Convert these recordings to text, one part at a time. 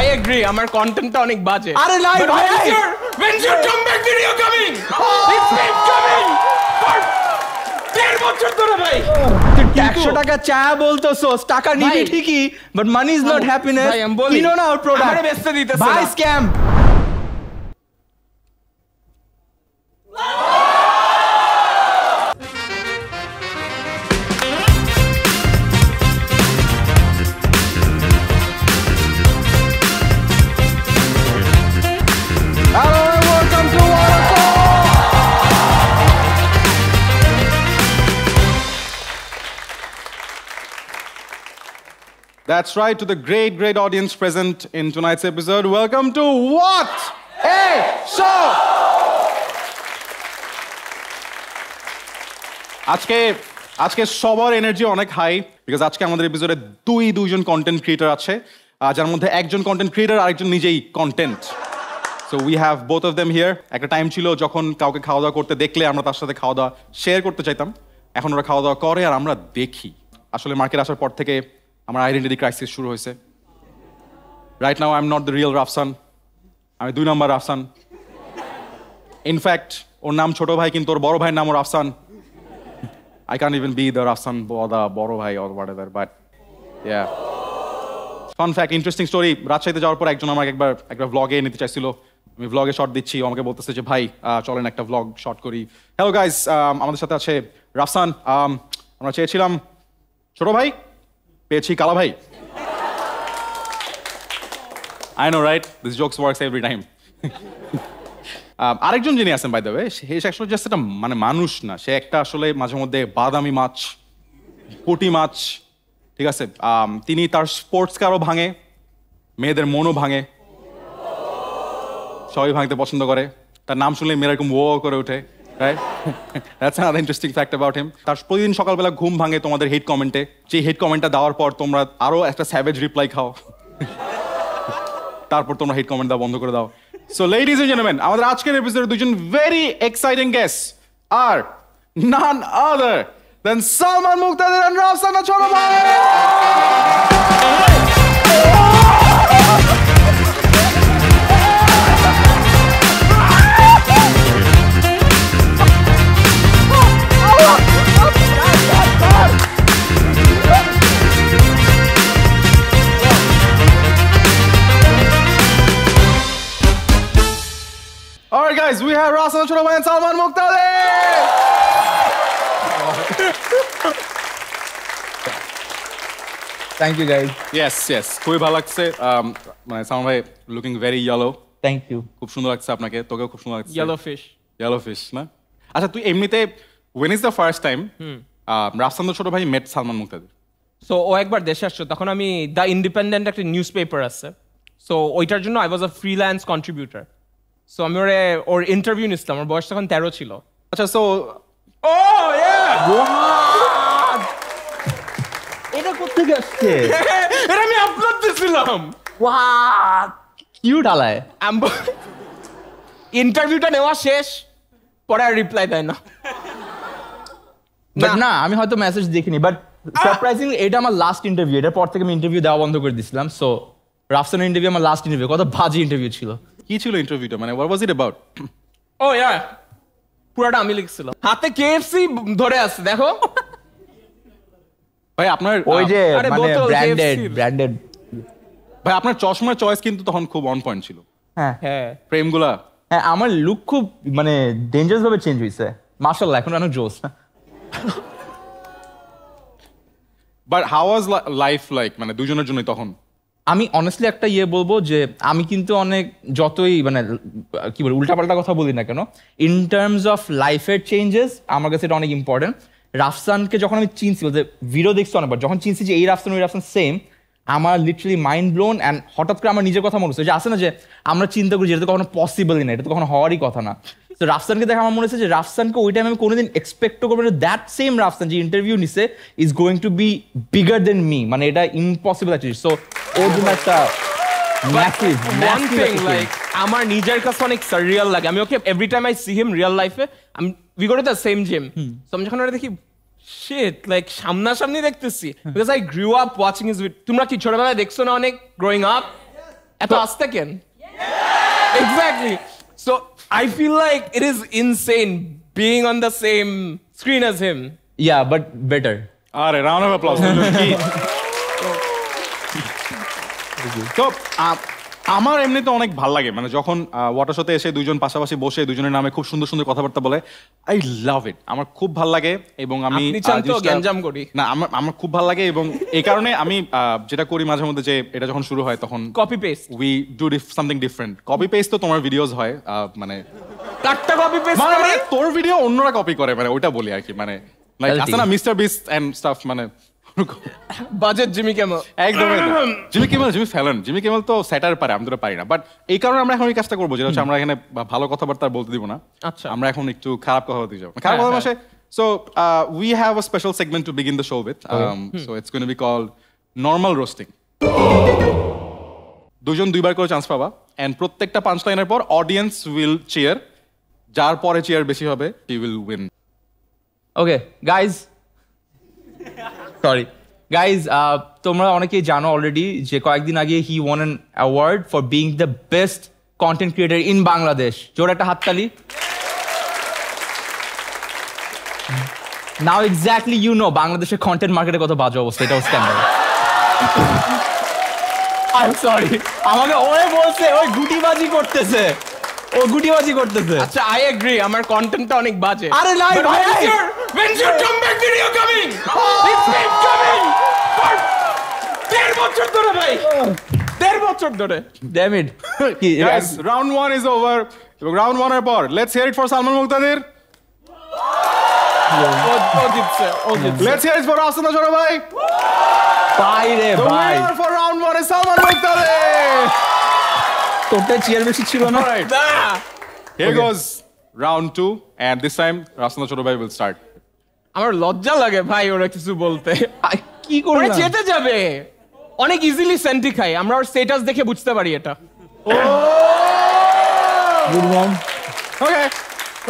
I agree. আমার কন্টেন্টটা অনেক বাজে আরে নাই ভাই When's your comeback video coming? It's been coming বছর ধরে ভাই একশো টাকা চা বলতেছো টাকা নিবি ঠিকই but money is not happiness in না আউট প্রোডাক্ট বেচতে ভাই scam That's right, to the great, great audience present in tonight's episode. Welcome to What a Show! আজকে আজকে সবার এনার্জি অনেক হাই বিকজ আজকে আমাদের এপিসোডে দুই দুজন কন্টেন্ট ক্রিয়েটার আছে যার মধ্যে একজন কন্টেন্ট ক্রিয়েটার আরেকজন নিজেই content so we have both of them here একটা টাইম ছিল যখন কাউকে খাওয়া দাওয়া করতে দেখলে আমরা তার সাথে খাওয়া দাওয়া শেয়ার করতে চাইতাম এখন ওরা খাওয়া দাওয়া করে আর আমরা দেখি আসলে মার্কেট আসার পর থেকে আমার আইডেন্টিটি ক্রাইসিস শুরু হয়েছে right now I am not the real Rafsan আমি দুই নম্বর রাফসান ইনফ্যাক্ট ওর নাম ছোট ভাই কিন্তু ওর বড় ভাইয়ের নাম ওর Rafsan I can even be the Rafsan the বড় ভাই or but yeah fun fact interesting story রাজশাহীতে যাওয়ার পর একজন আমাকে একবার একটা ব্লগে নিতে চাইছিল আমি ব্লগে শট দিচ্ছি আমাকে বলতেছে যে ভাই চলেন একটা ব্লগ শট করি হ্যালো গাইজ um, আমাদের সাথে আছে রাফসান um, আমরা চেয়েছিলাম ছোট ভাই পেয়েছি কালা ভাই I know right this jokes works every time আরেকজন যিনি আছেন বাইদাবে দ্য সে আসলে জাস্ট একটা মানে মানুষ না সে একটা আসলে মাঝে মধ্যে বাদামি মাছ পুটি মাছ ঠিক আছে তিনি তার স্পোর্টস কারও ভাঙে মেয়েদের মনও ভাঙে সবাই ভাঙতে পছন্দ করে তার নাম শুনলে মেয়েরকম এরকম ও করে ওঠে right that's another interesting fact about him তার প্রতিদিন সকালবেলা ঘুম ভাঙে তোমাদের হেড কমেন্টে সেই হেড কমেন্টটা দেওয়ার পর তোমরা আরও একটা স্যাভেজ রিপ্লাই খাও তারপর তোমরা হেড কমেন্ট দাও বন্ধ করে দাও সো লেডিজ এন্ড জেন্টলম্যান আমাদের আজকের এপিসোডে দুজন ভেরি এক্সাইটিং গেস্ট আর none other than Salman Muktadir রাফসানা ছোট ভাই right, guys, we have Rasan Chorova and Salman Muqtadi! Thank you guys yes yes খুবই ভালো লাগছে um, মানে সামান ভাই looking very yellow thank you খুব সুন্দর লাগছে আপনাকে তোকেও খুব সুন্দর লাগছে ইয়েলো ফিশ ইয়েলো ফিশ না আচ্ছা তুই এমনিতে when is the first time রাফসান্দ ছোট ভাই মেট সালমান মুক্তাদের সো ও একবার দেশে আসছো তখন আমি দ্য ইন্ডিপেন্ডেন্ট একটা নিউজ পেপার আছে সো ওইটার জন্য I was a freelance contributor so আমি ওরে ওর ইন্টারভিউ নিছিলাম ওর বয়স তখন তেরো ছিল আচ্ছা সো ও এটা কোথেকে আসছে এটা আমি আপলোড দিছিলাম কিউ ডালায় ইন্টারভিউটা নেওয়া শেষ পরে আর রিপ্লাই দেয় না বাট না আমি হয়তো মেসেজ দেখিনি বাট সারপ্রাইজিং এটা আমার লাস্ট ইন্টারভিউ এটার পর থেকে আমি ইন্টারভিউ দেওয়া বন্ধ করে দিছিলাম সো রাফসানের ইন্টারভিউ আমার লাস্ট ইন্টারভিউ কত বাজে ইন্টারভিউ ছিল কি ছিল ইন্টারভিউটা মানে হোয়াট ওয়াজ ইট অ্যাবাউট ও ইয়া পুরাটা আমি লিখছিলাম হাতে কেএফসি ধরে আছে দেখো ভাই আপনার ওই যে মানে ব্র্যান্ডেড ব্র্যান্ডেড ভাই আপনার চশমার চয়েস কিন্তু তখন খুব অন পয়েন্ট ছিল হ্যাঁ হ্যাঁ ফ্রেমগুলা হ্যাঁ আমার লুক খুব মানে ডেঞ্জারাস ভাবে চেঞ্জ হইছে মাশাআল্লাহ এখন অনেক জোস but how was life like মানে দুজনের জন্য তখন আমি অনেস্টলি একটা ইয়ে বলবো যে আমি কিন্তু অনেক যতই মানে কি বলি উল্টাপাল্টা কথা বলি না কেন ইন টার্মস অফ লাইফের চেঞ্জেস আমার কাছে এটা অনেক ইম্পর্টেন্ট রাফসানকে যখন আমি চিনছি যে ভিডিও দেখছি অনেকবার যখন চিনছি যে এই রাফসান ওই রাফসান সেম আমার লিটারালি মাইন্ড ব্লোন অ্যান্ড হঠাৎ করে আমার নিজের কথা মনে হচ্ছে যে আসে না যে আমরা চিন্তা করি যেটা তো কখনো পসিবলই না এটা তো কখনো হওয়ারই কথা না তো রাফসানকে দেখে আমার মনে হচ্ছে যে রাফসানকে ওই টাইমে আমি কোনোদিন এক্সপেক্টও করবো না দ্যাট সেম রাফসান যে ইন্টারভিউ নিছে is going to be bigger than me মানে এটা ইম্পসিবল অ্যাচিভ সো ওর জন্য একটা আমার নিজের কাছে অনেক সারিয়াল লাগে আমি ওকে every time I see him real লাইফে আমি we go to the same gym so আমি যখন ওটা দেখি শিট লাইক সামনাসামনি দেখতেছি because I grow up watching is with তোমরা কি ছোটবেলায় দেখছো না অনেক গ্রোয়িং আপ এত আস্তে কেন exactly so I feel like it is insane being on the same screen as him yeah but better আরে রাউন্ড অফ অ্যাপ্লজ তো আমার এমনিতে অনেক ভাল লাগে মানে যখন ওয়াটার শোতে এসে দুজন পাশাপাশি বসে দুজনের নামে খুব সুন্দর সুন্দর কথাবার্তা বলে আই লাভ ইট আমার খুব ভাল লাগে এবং আমি গ্যাঞ্জাম করি না আমার আমার খুব ভাল লাগে এবং এই কারণে আমি যেটা করি মাঝে মধ্যে যে এটা যখন শুরু হয় তখন copy paste we do something different copy paste তো তোমার ভিডিওস হয় মানে কাটটা কপি পেস্ট মানে তোর ভিডিও অন্যরা কপি করে মানে ওইটা বলি আর কি মানে like mister Beast and stuff মানে বাজেট জিমি ক্যামেল একদম Jimmy Kimmel Jimmy Fallon Jimmy Kimmel তো স্যাটার পারে আমরা পারি না বাট এই কারণে আমরা এখন এই কাজটা করবো যেটা হচ্ছে আমরা এখানে ভালো কথাবার্তা বলতে দিব না আচ্ছা আমরা এখন একটু খারাপ কথা বলতে যাবো খারাপ কথা মাসে so we have a special segment to begin the show with so it's going be call normal roasting দুজন দুইবার করে চান্স পাবা এন্ড প্রত্যেকটা পাঁচ লাইনের পর অডিয়েন্স উইল চেয়ার যার পরে চেয়ার বেশি হবে he will win okay guys sorry guys uh, তোমরা অনেকেই জানো অলরেডি যে কয়েকদিন আগে he won an award for being the best content creator in Bangladesh জোর একটা হাততালি নাও এক্স্যাক্টলি ইউ নো বাংলাদেশের কন্টেন্ট মার্কেটে কত বাজে অবস্থা এটাও স্ক্যান্ডাল সরি আমাকে ওরে বলছে ওই গুটিবাজি করতেছে ও গুটিবাজি করতেছে আচ্ছা আই এগ্রি আমার কন্টেন্টটা অনেক বাজে আরে নাই When's your comeback video coming? It's been coming for দেড় বছর ধরে ভাই দেড় বছর ধরে ড্যাম ইট কি গাইস রাউন্ড 1 ইজ ওভার এবং রাউন্ড 1 এর পর let's hear it for Salman Muktadir ও জিতছে ও জিতছে লেটস হিয়ার ইট ফর আসনা জোরা ভাই ভাই রে ভাই for round 1 is Salman Muktadir তোরটা চেয়ার বেশি ছিল না right here goes round two, and this time Rasana Chodobai will start. আমার লজ্জা লাগে ভাই ওরা কিছু বলতে কি করে চেতে যাবে অনেক ইজিলি সেন্টি খাই আমরা ওর স্টেটাস দেখে বুঝতে পারি এটা okay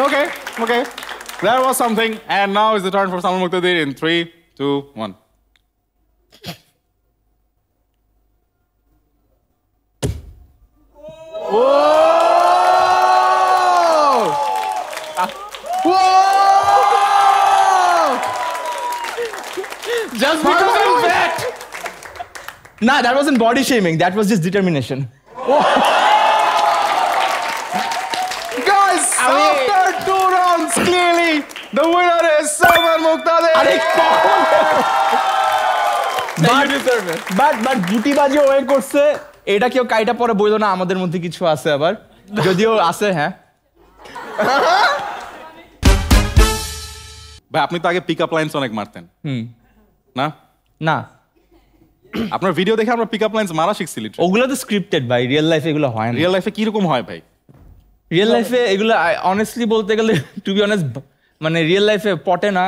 okay okay There was something, and now is the turn for Salman Muqtadir in 3, two one Whoa! was because I'm fat. Nah, that wasn't body shaming. That was just determination. Guys, Wait. after two rounds, clearly the winner is Sarvar Muktadeh. আরে But- but but গুটিবাজি ওয়ে করছে এটা কেউ কাইটা পরে বললো না আমাদের মধ্যে কিছু আছে আবার যদিও আছে হ্যাঁ ভাই আপনি তো আগে পিক আপ লাইন্স অনেক মারতেন না না আপনার ভিডিও দেখে আমরা পিক আপ লাইন্স মারা শিখছি ওগুলো তো স্ক্রিপ্টেড ভাই রিয়েল লাইফে এগুলো হয় না রিয়েল লাইফে কি রকম হয় ভাই রিয়েল লাইফে এগুলো অনেস্টলি বলতে গেলে টু বি অনেস্ট মানে রিয়েল লাইফে পটে না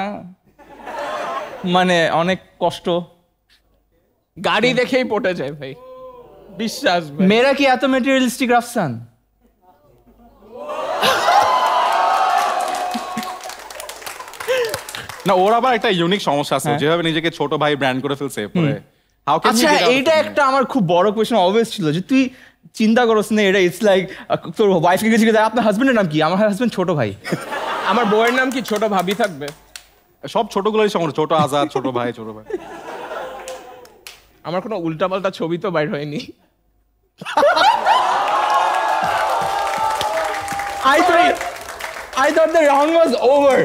মানে অনেক কষ্ট গাড়ি দেখেই পটে যায় ভাই বিশ্বাস মেয়েরা কি এত মেটেরিয়ালিস্টিক রাফসান না ওর আবার একটা ইউনিক সমস্যা আছে হ্যাঁ। যেভাবে নিজেকে ছোট ভাই ব্র্যান্ড করে ফেলছে পরে আচ্ছা এইটা একটা আমার খুব বড় কোয়েশ্চেন অলওয়েজ ছিল যে তুই চিন্তা করছ না এটা ইটস লাইক তোর ওয়াইফকে গেছি আপনার হাজবেন্ডের নাম কি আমার হাজবেন্ড ছোট ভাই আমার বউয়ের নাম কি ছোট ভাবি থাকবে সব ছোটগুলোরই সমস্যা ছোট আজাদ ছোট ভাই ছোট ভাই আমার কোনো উল্টাপাল্টা ছবি তো বাইর হয়নি I thought I thought the round was over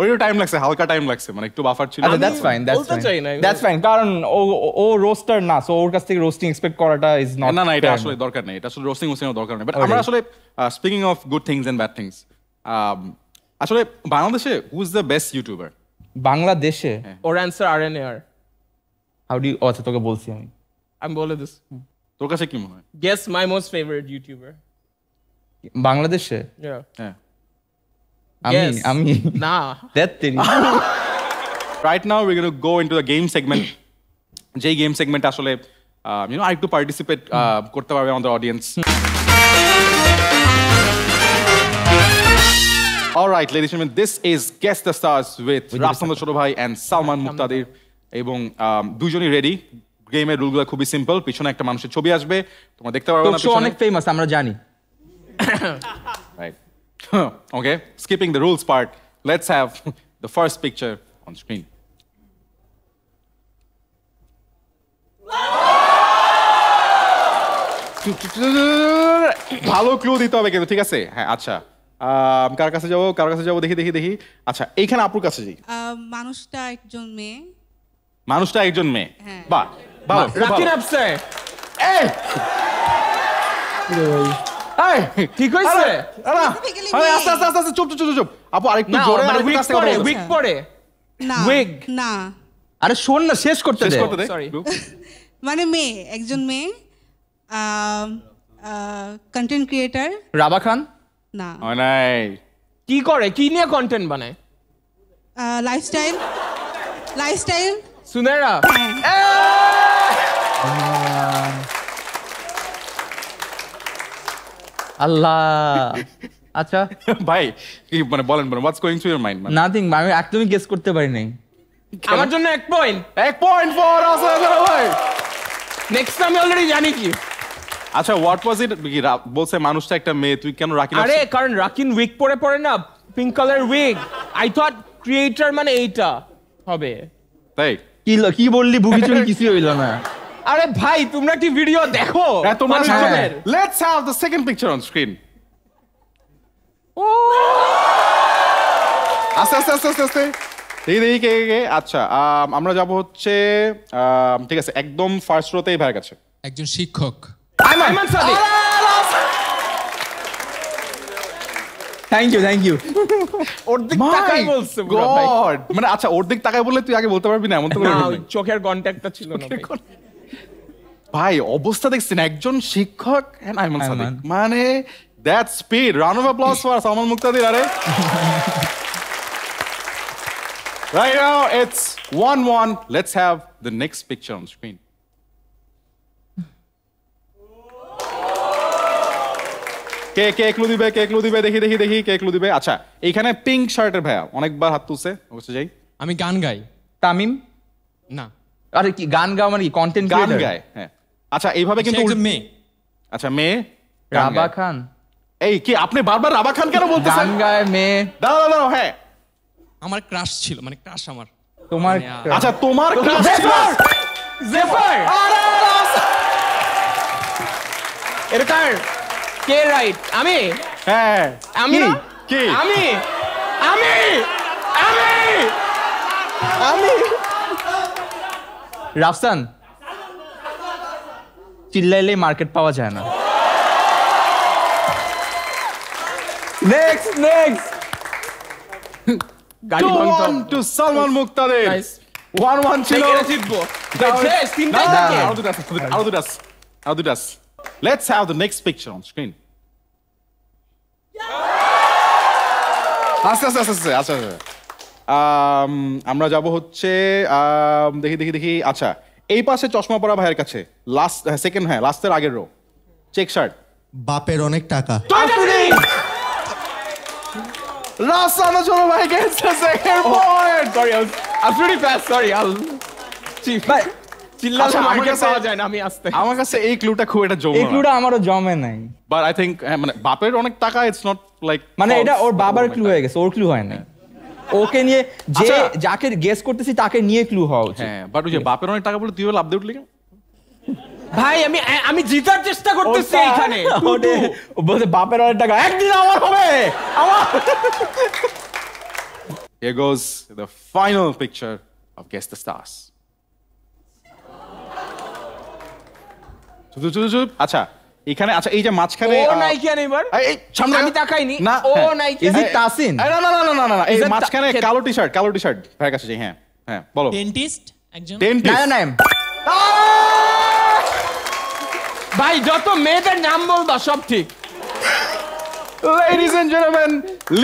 ওইও টাইম লাগছে হালকা টাইম লাগছে মানে একটু বাফার ছিল আচ্ছা that's fine that's fine that's fine কারণ ও ও রোস্টার না সো ওর কাছ থেকে রোস্টিং এক্সপেক্ট করাটা ইজ নট না না এটা আসলে দরকার নেই এটা আসলে রোস্টিং দরকার নেই বাট আমরা আসলে speaking of good things and bad things আসলে বাংলাদেশে who is the best YouTuber বাংলাদেশে হ্যাঁ। ওর অ্যানসার আর এন আর হাউ ডু আচ্ছা তোকে বলছি আমি আমি বলে দিস তোর কাছে কি মনে হয় guess my most favourite YouTuber বাংলাদেশে হ্যাঁ আমি আমি nah that thing right now we're going to go into the game segment যেই গেম সেগমেন্ট আসলে ইউ নো আরেকটু পার্টিসিপেট করতে পারবে আমাদের audience alright ladies and this is guess the stars with রাফসান্দা ছোট ভাই এন্ড সালমান মুক্তাদির এবং দুজনই রেডি গেমের রুলগুলো খুবই সিম্পল পিছনে একটা মানুষের ছবি আসবে তোমরা দেখতে পারবে অনেক ফেমাস আমরা জানি okay, skipping the rules part, let's have the first picture on screen. ভালো ক্লু দিতে হবে কিন্তু ঠিক আছে হ্যাঁ আচ্ছা কার কাছে যাবো কার কাছে যাবো দেখি দেখি দেখি আচ্ছা এইখানে আপুর কাছে যাই মানুষটা একজন মেয়ে মানুষটা একজন মেয়ে হ্যাঁ। বাহ ভালো রাকিন আপসে এই কি কইছে আরে আরে আস্তে আস্তে আস্তে চুপ চুপ চুপ চুপ আপু আরেকটু জোরে মানে আরেকটু কাছ পড়ে উইক পড়ে না উইক না আরে শোন না শেষ করতে দে সরি মানে মেয়ে একজন মেয়ে কন্টেন্ট ক্রিয়েটর রাবা খান না নাই কি করে কি নিয়ে কন্টেন্ট বানায় লাইফস্টাইল লাইফস্টাইল সুনেরা হ্যাঁ। আল্লাহ আচ্ছা ভাই মানে বলেন বলেন what's going through your mind মানে নাথিং আমি একদমই গেস করতে পারি নাই আমার জন্য এক পয়েন্ট এক পয়েন্ট ফর আসলে ভাই নেক্সট আমি অলরেডি জানি কি আচ্ছা হোয়াট ওয়াজ ইট বলছে মানুষটা একটা মেয়ে তুই কেন রাকিন আরে কারণ রাকিন উইক পরে পরে না pink colour week I thought creator মানে এইটা হবে তাই কি কি বললি বুকি চুল কিছু হইল না আরে ভাই তোমরা একটি ভিডিও দেখো এত মানুষ let's have the second picture on screen ও আস্তে আস্তে আস্তে আস্তে আস্তে দেখি দেখি কে কে আচ্ছা আমরা যাব হচ্ছে ঠিক আছে একদম ফার্স্ট রোতেই ভাইয়ের কাছে একজন শিক্ষক থ্যাংক ইউ থ্যাংক ইউ অর্ধেক টাকাই বলছে গড মানে আচ্ছা অর্ধেক টাকাই বললে তুই আগে বলতে পারবি না এমন তো চোখের কন্ট্যাক্টটা ছিল না ভাই অবস্থা দেখছেন একজন শিক্ষক হ্যাঁ, হ্যাঁ, মানে that speed round of applause for Salman Muktadir আরে Right now, it's 1 1. Let's have the next picture on screen. কে কে একলু দিবে কে একলু দিবে দেখি দেখি দেখি কে একলু দিবে আচ্ছা এখানে পিঙ্ক শার্টের ভাইয়া অনেকবার হাত তুলছে অবশ্য যাই আমি গান গাই তামিম না আরে কি গান গাও মানে কি কন্টেন্ট গান গায় হ্যাঁ আচ্ছা এইভাবে কিন্তু মেয়ে আচ্ছা মেয়ে রাবা খান এই কি আপনি বারবার রাবা খান কেন বলতেছেন গায় মেয়ে দাঁড়াও দাঁড়াও হ্যাঁ আমার ক্রাশ ছিল মানে ক্রাশ আমার তোমার মানে, আচ্ছা তোমার ক্রাশ ছিল জেফার আরে এর কার কে রাইট আমি হ্যাঁ, হ্যাঁ। আমি কি আমি আমি আমি আমি রাফসান চিল্লাইলেই মার্কেট পাওয়া যায় না গাড়ি ওয়ান ওয়ান নেক্সট পিকচার আস্তে আস্তে um, আমরা যাব হচ্ছে um, দেখি দেখি দেখি আচ্ছা এই পাশে চশমা পরা ভাইয়ের কাছে লাস্ট সেকেন্ড হ্যাঁ লাস্টের হ্যাঁ, আগের রো চেক শার্ট বাপের অনেক টাকা ভাই সরি সরি আমার কাছে আমি আসতে আমার কাছে এই খুব একটা জমে জমে নাই বাট আই থিংক মানে বাপের অনেক টাকা ইটস নট লাইক মানে এটা ওর বাবার ক্লু হয়ে গেছে ওর ক্লু হয় নাই ওকে নিয়ে যে আচ্ছা। যাকে গেস করতেছি তাকে নিয়ে ক্লু হওয়া উচিত হ্যাঁ বাট ওই যে বাপের অনেক টাকা বলে তুই লাভ দিয়ে উঠলি ভাই আমি আমি জিতার চেষ্টা করতেছি এখানে বলে বাপের অনেক টাকা একদিন আমার হবে আমার Here goes the final picture of Guess the Stars. আচ্ছা এখানে আচ্ছা এই যে মাঝখানে ও নাইকিয়া নেইমার এই সামনে আমি তাকাইনি না ও নাইকিয়া ইজ ইট তাসিন না না না না না না এই মাঝখানে কালো টি-শার্ট কালো টি-শার্ট ভাই কাছে যাই হ্যাঁ হ্যাঁ বলো ডেন্টিস্ট একজন ডেন্টিস্ট না না ভাই যত মেয়েদের নাম বলবা সব ঠিক Ladies and gentlemen,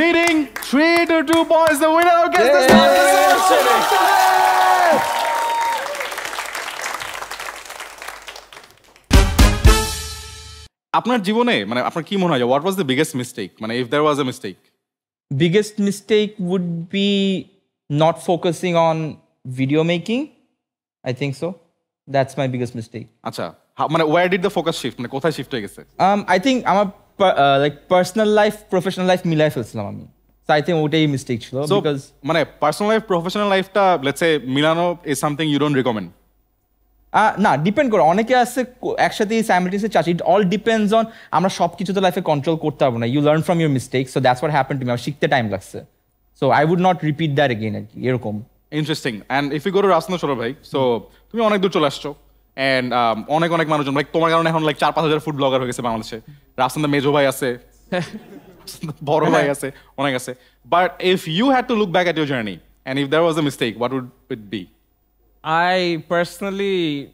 leading 3 to 2 points, the winner gets the star. আপনার জীবনে মানে আপনার কি মনে হয় what was the biggest mistake মানে if there was a mistake biggest mistake would be not focusing on video making I think so that's my biggest mistake আচ্ছা মানে where did the focus shift মানে কোথায় shift হয়ে গেছে I um, think আমার like personal life professional life মিলাই ফেলছিলাম আমি আই থিঙ্ক ওটাই মিস্টেক ছিল বিকজ মানে পার্সোনাল লাইফ প্রফেশনাল লাইফটা লেটস সে মিলানো is something you don't recommend না ডিপেন্ড করে অনেকে আছে একসাথে স্যামিটিসে চাচ্ছি ইট অল ডিপেন্ডস অন আমরা সব কিছু তো লাইফে কন্ট্রোল করতে পারবো না you learn from your mistake so that's what happen to me আমার শিখতে টাইম লাগছে so I would not repeat there again আর কি এরকম interesting and if you go to রাসনা সরো ভাই সো তুমি অনেক দূর চলে আসছো অ্যান্ড um, অনেক অনেক মানুষজন লাইক তোমার কারণে এখন লাইক চার পাঁচ হাজার ফুড ব্লগার হয়ে গেছে বাংলাদেশে রাস্তাতে মেজো ভাই আছে বড় ভাই আছে অনেক আছে but if you had to look back at your journey and if there was a mistake what would it be I personally,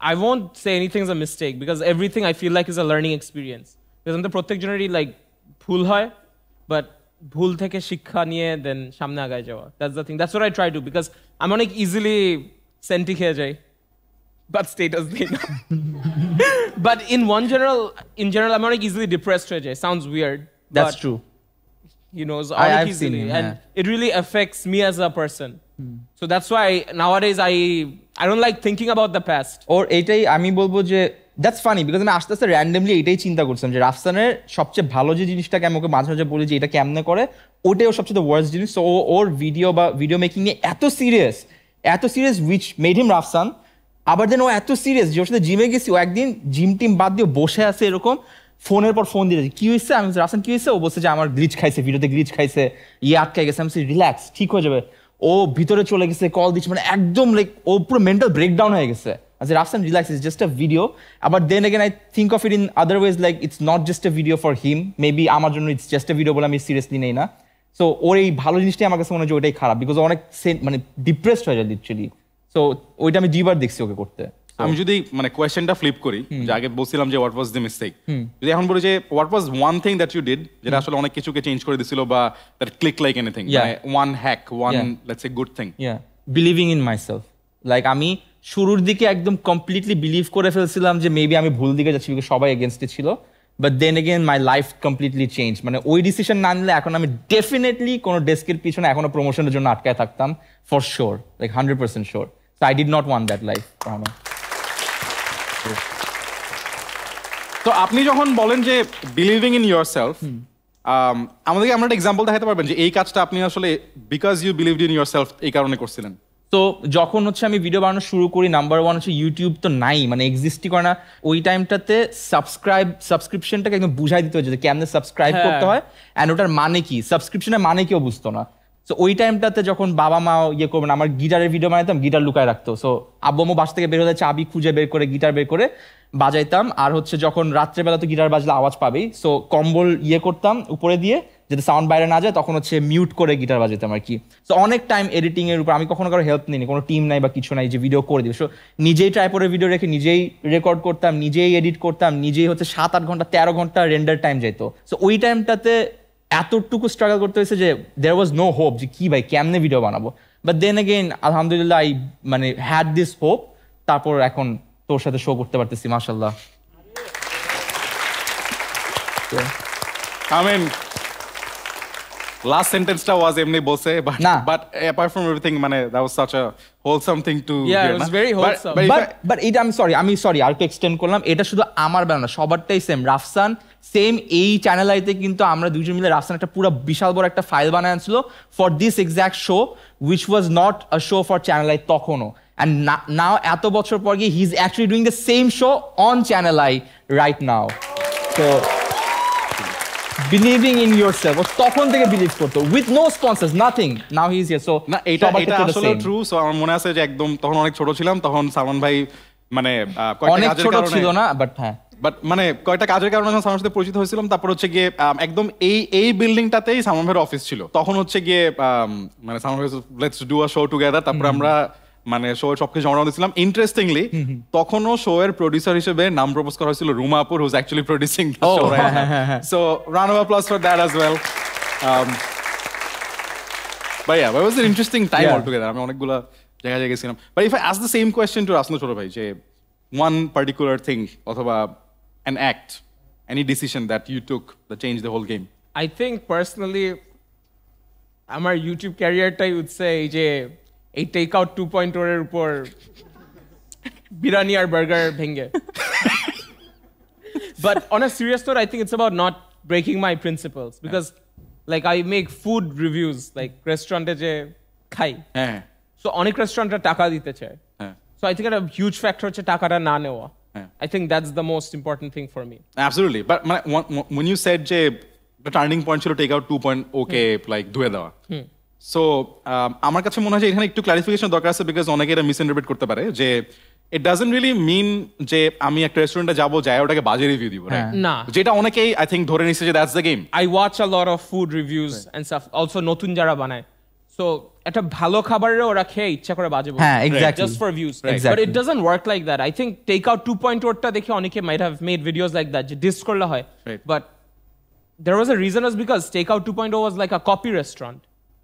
I won't say anything anything's a mistake because everything I feel like is a learning experience. Because in the protect journey, like, bhul hai, but bhul theke shikha then shamna agai jawa. That's the thing. That's what I try to do because I'm not easily senti khe jai. But status But in one general, in general, I'm not easily depressed. Right? sounds weird. That's true. You know, I, have seen him, And it really affects me as a person. So that's why নাওয়ারেজ I I don't like thinking about the past ওর এটাই আমি বলবো যে that's funny because আমি আস্তে আস্তে randomly এটাই চিন্তা করছিলাম যে রাফসানের সবচেয়ে ভালো যে জিনিসটা আমি ওকে মাঝে মাঝে বলি যে এটা কেমনে করে ওটাই ওর সবচেয়ে ওয়ার্স জিনিস ও ওর ভিডিও বা ভিডিও মেকিং নিয়ে এত সিরিয়াস এত serious which made him Rafsan আবার দেন ও এত সিরিয়াস যে ওর সাথে জিমে গেছি ও একদিন জিম টিম বাদ দিয়ে বসে আছে এরকম ফোনের পর ফোন দিয়ে কি হয়েছে আমি রাফসান কি হয়েছে ও বলছে যে আমার গ্লিচ খাইছে ভিডিওতে গ্লিচ খাইছে ইয়ে আটকে গেছে আমি রিল্যাক্স ঠিক হয়ে যাবে ও ভিতরে চলে গেছে কল দিচ্ছে মানে একদম লাইক ও পুরো মেন্টাল ব্রেকডাউন হয়ে গেছে as a Rafsan relax is just a video. But then again, I think of it in other ways, like it's not just a video for him. Maybe আমার জন্য it's just a video বলে আমি seriously নেই না so ওর এই ভালো জিনিসটাই আমার কাছে মনে হয় ওটাই খারাপ বিকজ অনেক মানে ডিপ্রেসড হয়ে যায় লিটারেলি সো ওইটা আমি দুইবার দেখছি ওকে করতে আমি oh. যদি মানে কোয়েশ্চেনটা ফ্লিপ করি hmm. যে আগে বলছিলাম যে হোয়াট ওয়াজ দ্য মিস্টেক যদি এখন বলি যে what was one thing that you did যেটা hmm. আসলে অনেক কিছুকে চেঞ্জ করে দিছিল বা that click like anything one hack one let's a good thing believing in self like আমি শুরুর দিকে একদম কমপ্লিটলি বিলিভ করে ফেলছিলাম যে মেবি আমি ভুল দিকে যাচ্ছি বিকজ সবাই এগেনস্টে ছিল but then again my life completely change মানে ওই ডিসিশন না নিলে এখন আমি ডেফিনেটলি কোনো ডেস্কের পিছনে এখনো প্রমোশনের জন্য আটকায় থাকতাম for sure like hundred percent sure so I did not want that life তো আপনি যখন বলেন যে বিলিভিং ইন ইউর সেলফ আমাদেরকে আমরা একটা এক্সাম্পল দেখাতে পারবেন যে এই কাজটা আপনি আসলে because you believe in yourself এই কারণে করছিলেন তো যখন হচ্ছে আমি ভিডিও বানানো শুরু করি নাম্বার ওয়ান হচ্ছে ইউটিউব তো নাই মানে এক্সিস্টই করে না ওই টাইমটাতে সাবস্ক্রাইব সাবস্ক্রিপশনটাকে একদম বুঝাই দিতে হয়েছে যে কেমনে সাবস্ক্রাইব হ্যাঁ। করতে হয় অ্যান্ড ওটার মানে কি সাবস্ক্রিপশনের মানে কেউ বুঝতো না সো ওই টাইমটাতে যখন বাবা মা ইয়ে করবেন আমার গিটারের ভিডিও বানাতাম গিটার লুকায় রাখতো সো আব্বু বাস থেকে বের হলে চাবি খুঁজে বের করে গিটার বের করে বাজাইতাম আর হচ্ছে যখন রাত্রেবেলা তো গিটার বাজলে আওয়াজ পাবেই সো কম্বল ইয়ে করতাম উপরে দিয়ে যদি সাউন্ড বাইরে না যায় তখন হচ্ছে মিউট করে গিটার বাজাতাম আর কি সো অনেক টাইম এডিটিং এর উপর আমি কখনো কারো হেল্প নিইনি কোনো টিম নাই বা কিছু নাই যে ভিডিও করে দিবে সো নিজেই ট্রাইপোরে ভিডিও রেখে নিজেই রেকর্ড করতাম নিজেই এডিট করতাম নিজেই হচ্ছে সাত আট ঘন্টা তেরো ঘন্টা রেন্ডার টাইম যেত সো ওই টাইমটাতে এতটুকু স্ট্রাগল করতে হয়েছে যে দেয়ার ওয়াজ নো হোপ যে কী ভাই কেমনে ভিডিও বানাবো বাট দেন এগেইন আলহামদুলিল্লাহ আই মানে হ্যাড দিস হোপ তারপর এখন তোর সাথে শো করতে পারতেছি মাসাল্লাহ আমিন লাস্ট সেন্টেন্সটা ওয়াজ এমনি বসে but but apart from everything মানে that was such a wholesome thing to yeah it was very wholesome but but এটা আমি সরি আমি সরি আর একটু এক্সটেন্ড করলাম এটা শুধু আমার বেলা না সবারটাই সেম রাফসান সেম এই চ্যানেল আইতে কিন্তু আমরা দুজন মিলে রাফসান একটা পুরো বিশাল বড় একটা ফাইল বানায় আনছিল for this exact show which was not a show for channel I তখনও অ্যান্ড নাও এত বছর পর গিয়ে he is actually doing the same show on channel I right now তো বিলিভিং ইন ইয়োরসেলফ ও তখন থেকে বিলিভ করতো with no sponsors nothing now he is here so না এটা এটা আসলে ট্রু সো আমার মনে আছে যে একদম তখন অনেক ছোট ছিলাম তখন সালমান ভাই মানে অনেক ছোট ছিল না বাট হ্যাঁ বাট মানে কয়েকটা কাজের কারণে যখন সামনের সাথে পরিচিত হয়েছিলাম তারপর হচ্ছে গিয়ে একদম এই এই বিল্ডিংটাতেই সামনের অফিস ছিল তখন হচ্ছে গিয়ে মানে সামনের let's do a show together তারপর আমরা মানে শো এর সবকিছু জমা দিয়েছিলাম ইন্টারেস্টিংলি তখনও শো এর প্রডিউসার হিসেবে নাম প্রপোজ করা হয়েছিল রুমাপুর whose actually producing so run over plus for that as well but yeah was it interesting time all together আমি অনেকগুলো জায়গায় জায়গায় গেছিলাম but if I ask the same question to রাসনা ছোট ভাই যে ওয়ান পার্টিকুলার থিং অথবা an act any decision that you took the change the whole game I think personally আমার ইউটিউব ক্যারিয়ারটাই উৎসাহ এই যে এই টেক আউট টু পয়েন্ট ওরের উপর বিরিয়ানি আর বার্গার ভেঙ্গে but on a serious note I think it's about not breaking my principles because like I make food reviews like রেস্টুরেন্টে যে খাই হ্যাঁ সো অনেক রেস্টুরেন্টরা টাকা দিতে চায় সো আই থিঙ্ক একটা হিউজ ফ্যাক্টর হচ্ছে টাকাটা না নেওয়া হ্যাঁ। I think that's the most important thing for me. Absolutely. But মানে, when you said, Jay, the turning point ছিল take out 2.0k, okay, hmm. like, do hmm. So um, আমার কাছে মনে হয় যে এখানে একটু ক্লারিফিকেশন দরকার আছে বিকজ অনেকে এটা মিসইন্টারপ্রেট করতে পারে যে ইট ডাজেন্ট রিয়েলি মিন যে আমি একটা রেস্টুরেন্টে যাবো যাই ওটাকে বাজে রিভিউ দিব হ্যাঁ। না যেটা অনেকেই আই থিঙ্ক ধরে নিচ্ছে যে that's the game I watch a lot of food reviews and সাফ অলসো নতুন যারা বানায় সো একটা ভালো খাবারের ওরা খেয়ে ইচ্ছা করে বাজে হ্যাঁ exactly just for views but it doesn't work like that I think take out 2.0 টা দেখে অনেকে might have made videos like that যে ডিস করলে হয় but there was a reason was because take out 2.0 was like a copy restaurant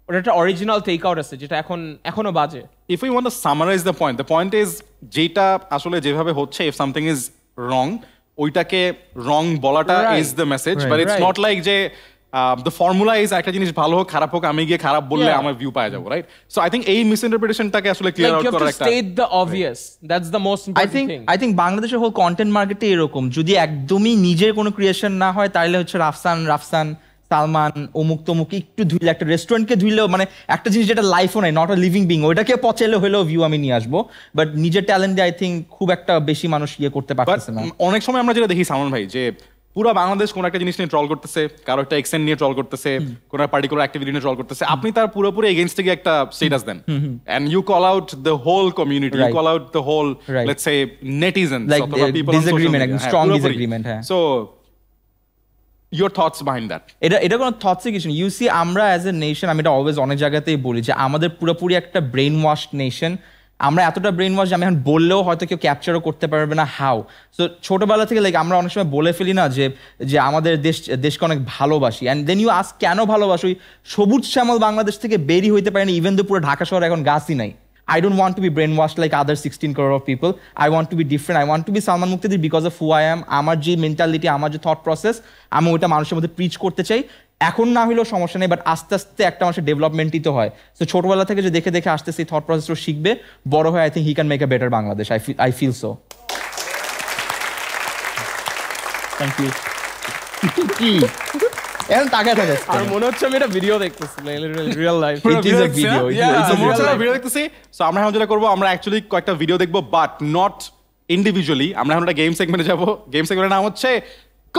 ওটা একটা original take out আছে যেটা এখন এখনো বাজে if you want to summarise the point the point is যেটা আসলে যেভাবে হচ্ছে ইফ সামথিং ইজ রং ওইটাকে রং বলাটা is the message but it's not like যে দ্য ফর্মুলা ইজ একটা জিনিস ভালো হোক খারাপ হোক আমি গিয়ে খারাপ বললে আমার ভিউ পাওয়া যাবো রাইট সো আই থিঙ্ক এই মিস ইন্টারপ্রিটেশনটাকে আসলে ক্লিয়ার আউট করা একটা state the obvious that's the most I think I think বাংলাদেশের হোল কন্টেন্ট মার্কেটে এরকম যদি একদমই নিজের কোনো ক্রিয়েশন না হয় তাহলে হচ্ছে রাফসান রাফসান সালমান অমুক তমুক একটু ধুইলে একটা রেস্টুরেন্টকে ধুইলেও মানে একটা জিনিস যেটা লাইফও নেই নট আ লিভিং বিং ওইটাকে পচেলে হলেও ভিউ আমি নিয়ে আসবো বাট নিজের ট্যালেন্ট দিয়ে আই থিঙ্ক খুব একটা বেশি মানুষ ইয়ে করতে পারতেছে না অনেক সময় আমরা যেটা দেখি সালমান ভাই যে পুরো বাংলাদেশ কোন একটা জিনিস নিয়ে ট্রল করতেছে কারো একটা এক্সেন্ট নিয়ে ট্রল করতেছে কোনো পার্টিকুলার অ্যাক্টিভিটি নিয়ে ট্রল করতেছে আপনি তার পুরোপুরি এগেনস্টে গিয়ে একটা status then and you call out the whole community you call out the whole let's say netizen like disagreement strong disagreement হ্যাঁ so your thoughts behind that এটা এটা কোনো থটসই কিছু ইউ সি আমরা অ্যাজ এ নেশন আমি এটা always অনেক জায়গাতেই বলি যে আমাদের পুরোপুরি একটা ব্রেন ওয়াশ নেশন আমরা এতটা ব্রেন ওয়াশ যে আমি এখন বললেও হয়তো কেউ ক্যাপচারও করতে পারবে না হাউ সো ছোটোবেলা থেকে লাইক আমরা অনেক সময় বলে ফেলি না যে যে আমাদের দেশ দেশকে অনেক ভালোবাসি অ্যান্ড দেন ইউ আস কেন ভালোবাসি সবুজ শ্যামল বাংলাদেশ থেকে বেরি হইতে পারেনি ইভেন তো পুরো ঢাকা শহরে এখন গাছই নাই I don't want to be brainwashed like other 16 crore of people. I want to be different. I want to be Salman Muktadi because of who I am. আমার যে মেন্টালিটি আমার যে থট প্রসেস আমি ওইটা মানুষের মধ্যে প্রিচ করতে চাই এখন না হলেও সমস্যা নেই বাট আস্তে আস্তে একটা মানুষের ডেভেলপমেন্টই তো হয় তো ছোটবেলা থেকে যে দেখে দেখে আস্তে সেই থট প্রসেসটা শিখবে বড় হয়ে I think he can make a better Bangladesh I I feel so thank you এখন থাকে আর মনে হচ্ছে আমি এটা ভিডিও দেখতেছি real life it is a video a video দেখতেছি সো আমরা এখন যেটা করব আমরা অ্যাকচুয়ালি কয়েকটা ভিডিও দেখব বাট নট ইন্ডিভিজুয়ালি আমরা এখন একটা গেম সেগমেন্টে যাব গেম সেগমেন্টের নাম হচ্ছে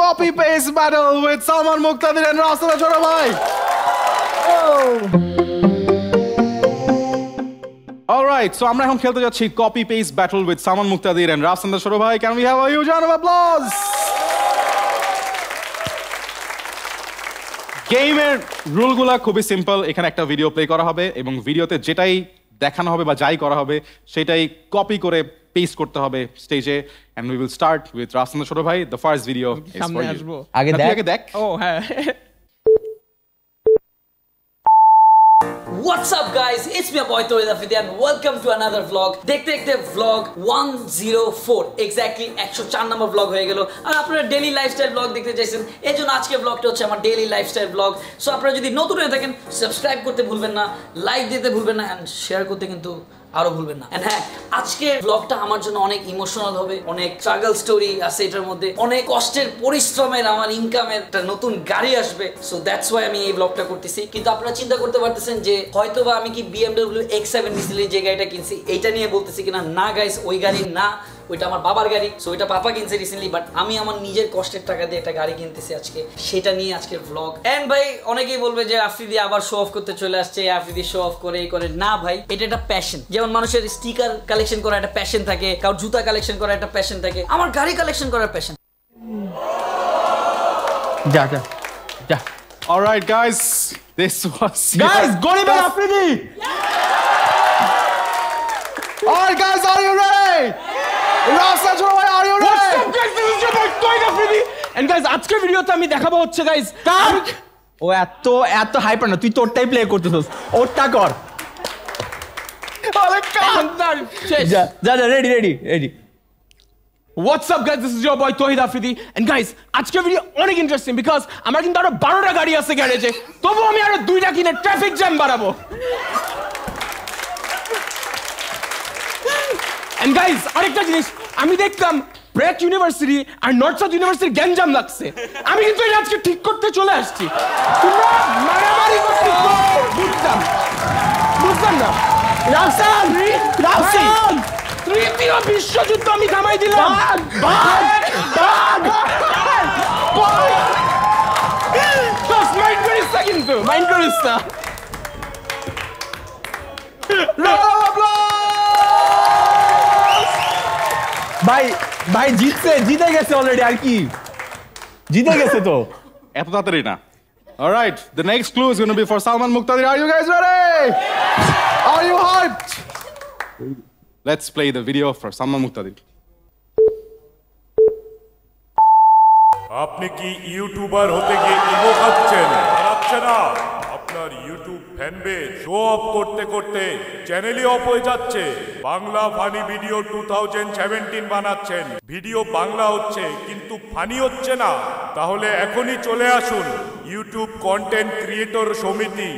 copy paste battle with Salman Muktadir and Rasel ছোট ভাই অলরাইট সো আমরা এখন খেলতে যাচ্ছি copy paste battle with Salman Muktadir and Rasel ছোট ভাই can we have a huge applause গেমের রুলগুলো খুবই সিম্পল এখানে একটা ভিডিও প্লে করা হবে এবং ভিডিওতে যেটাই দেখানো হবে বা যাই করা হবে সেটাই কপি করে পেস করতে হবে স্টেজে and we will start with রাসনা ছোট ভাই দ্য ফার্স্ট ভিডিও আগে দেখ ও হ্যাঁ What's up guys? It's me boy Tohid Afidi and welcome to another vlog. দেখতে দেখতে vlog 104 exactly 104 নম্বর vlog হয়ে গেল আর আপনারা ডেইলি লাইফস্টাইল vlog দেখতে চাইছেন এই জন্য আজকে vlogটা হচ্ছে আমার ডেইলি লাইফস্টাইল vlog সো আপনারা যদি নতুন হয়ে থাকেন সাবস্ক্রাইব করতে ভুলবেন না লাইক দিতে ভুলবেন না এন্ড শেয়ার করতে কিন্তু আরো ভুলবেন না হ্যাঁ আজকে ব্লগটা আমার জন্য অনেক ইমোশনাল হবে অনেক স্ট্রাগল স্টোরি আছে এটার মধ্যে অনেক কষ্টের পরিশ্রমের আমার ইনকামের একটা নতুন গাড়ি আসবে সো দ্যাটস ওয়াই আমি এই ব্লগটা করতেছি কিন্তু আপনারা চিন্তা করতে পারতেছেন যে হয়তো বা আমি কি বিএমডব্লিউ এক্স সেভেন যে গাড়িটা কিনছি এইটা নিয়ে বলতেছি কিনা না গাইস ওই গাড়ি না ওইটা আমার বাবার গাড়ি সো ওইটা পাপা কিনছে রিসেন্টলি বাট আমি আমার নিজের কষ্টের টাকা দিয়ে একটা গাড়ি কিনতেছি আজকে সেটা নিয়ে আজকের ব্লগ এন্ড ভাই অনেকেই বলবে যে আফ্রিদি আবার শো অফ করতে চলে আসছে আফ্রিদি শো অফ করে এই করে না ভাই এটা একটা প্যাশন যেমন মানুষের স্টিকার কালেকশন করা একটা প্যাশন থাকে কারোর জুতা কালেকশন করা একটা প্যাশন থাকে আমার গাড়ি কালেকশন করার প্যাশন যা যা যা right guys this was guys গরিব Afridi All right, guys, are you ready? রাসা ছোট ভাই আমি দেখাবো হচ্ছে গাইস ও এত এত হাইপার না তুই তোরটাই প্লে করতেছিস ওরটা কর যা যা ready ready ready What's up, guys? This is your আজকের ভিডিও অনেক ইন্টারেস্টিং বিকজ আমার কিন্তু আরো বারোটা গাড়ি আছে গ্যারেজে তবুও আমি আরো দুইটা কিনে ট্রাফিক জ্যাম বাড়াবো অ্যান্ড গাইজ আরেকটা জিনিস আমি দেখলাম ব্রেট ইউনিভার্সিটি আর নর্থ সাউথ ইউনিভার্সিটির গ্যাঞ্জাম লাগছে আমি কিন্তু এটা আজকে ঠিক করতে চলে আসছি তোমরা মারামারি করতে বুঝতাম বুঝতাম না রাফসান রাফসান তৃতীয় বিশ্বযুদ্ধ আমি থামাই দিলাম মাইন্ড করিস না মাইন্ড করিস না ভাই ভাই জিতছে জিতে গেছে অলরেডি আর কি জিতে গেছে তো এত তাড়াতাড়ি না alright the next clue is gonna be for Salman Muktadir are you guys ready are you hyped let's play the video for Salman Muktadir আপনি কি ইউটিউবার হতে গিয়ে ইগো খাচ্ছেন খাচ্ছে না ফ্যানবেজ শো অফ করতে করতে চ্যানেলই অফ হয়ে যাচ্ছে Bangla funny video two thousand seventeen বানাচ্ছেন ভিডিও বাংলা হচ্ছে কিন্তু ফানি হচ্ছে না তাহলে এখনই চলে আসুন ইউটিউব কন্টেন্ট ক্রিয়েটর সমিতি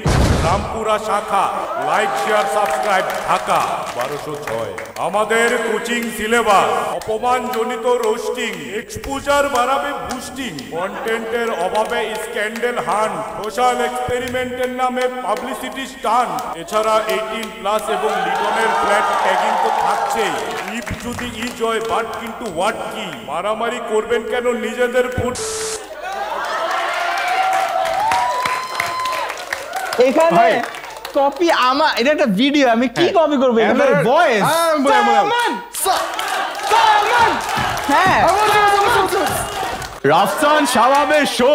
রামপুরা শাখা লাইক শেয়ার সাবস্ক্রাইব ঢাকা বারোশো ছয় আমাদের কোচিং সিলেবাস অপমানজনিত রোস্টিং এক্সপোজার বাড়াবে বুস্টিং কন্টেন্টের অভাবে স্ক্যান্ডেল হান সোশ্যাল এক্সপেরিমেন্টের নামে পাবলিক পাবলিসিটি স্টান্ট এছাড়া এইটিন প্লাস এবং লিটনের ফ্ল্যাট ট্যাগিং তো থাকছেই ইফ যদি ইজ হয় বাট কিন্তু হোয়াট কি মারামারি করবেন কেন নিজেদের ফুট এখানে কপি আমার এটা একটা ভিডিও আমি কি কপি হ্যাঁ। করবো এটা ভয়েস হ্যাঁ রাফসান শাবাবের শো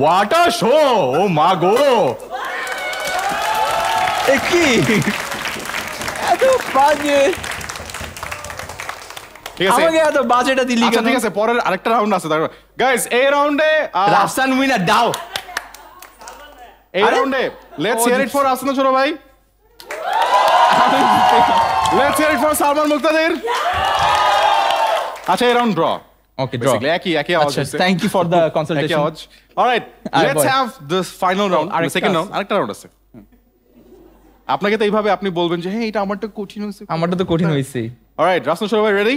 ওয়াটা শো ও মা গো E কি এত বাজে ঠিক আছে আমাকে এত বাজেটা দিলি আচ্ছা, কেন ঠিক আছে পরের আরেকটা রাউন্ড আছে তারপর গাইস এই রাউন্ডে রাফসান উইনার দাও এই রাউন্ডে লেটস হিয়ার ইট ফর আসনা ছোট ভাই let's hear it for Salman Muktadir আচ্ছা এই round draw Okay, draw. Basically, একই একই আচ্ছা, আওয়াজ আছে thank you for the consultation একই আওয়াজ alright let's have this final round second round আরেকটা রাউন্ড আছে আপনাকে তো এইভাবে আপনি বলবেন যে হ্যাঁ এটা আমারটা কঠিন হয়েছে আমারটা তো কঠিন হয়েছে অলরাইট রাসন সবাই রেডি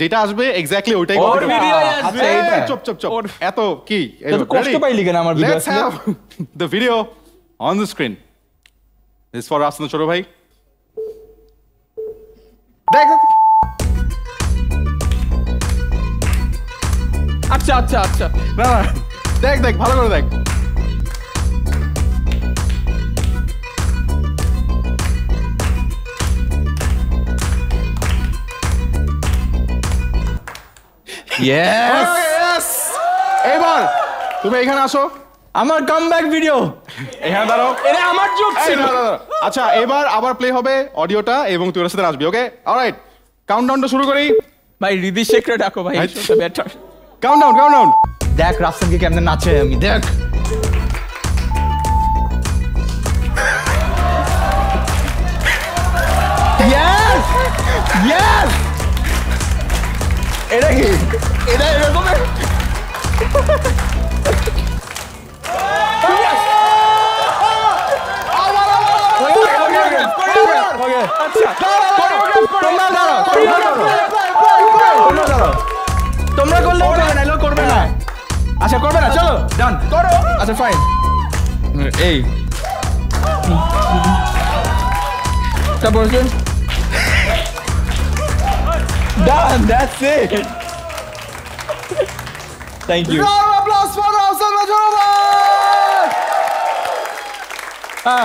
যেটা আসবে এক্স্যাক্টলি ওইটাই ওর ভিডিও আচ্ছা, আসবে চপ চপ চপ এত কি এত কষ্ট পাইলি কেন আমার video let's have the video on the screen this for Rafsan ছোট ভাই দেখ আচ্ছা আচ্ছা আচ্ছা না দেখ দেখ ভালো করে দেখ ইয়েস এবার তুমি এখানে আসো আমার কামব্যাক ভিডিও এখানে দাঁড়াও এটা আমার জোক ছিল আচ্ছা এবার আবার প্লে হবে অডিওটা এবং তুই ওর সাথে আসবি ওকে অলরাইট কাউন্টডাউনটা শুরু করি ভাই রিদি শেখরে ডাকো ভাই বেটার কাউন্টডাউন কাউন্টডাউন দেখ রাফসানকে কেমনে নাচে আমি দেখ Yes! Yes! এটা কি এটা এরকম তোমরা করলেও করবে না এগুলো করবে না আচ্ছা করবে না চলো ডান করো আচ্ছা ফাইন এই তা বলছেন Done. That's it. Thank you. Round of applause for Ah,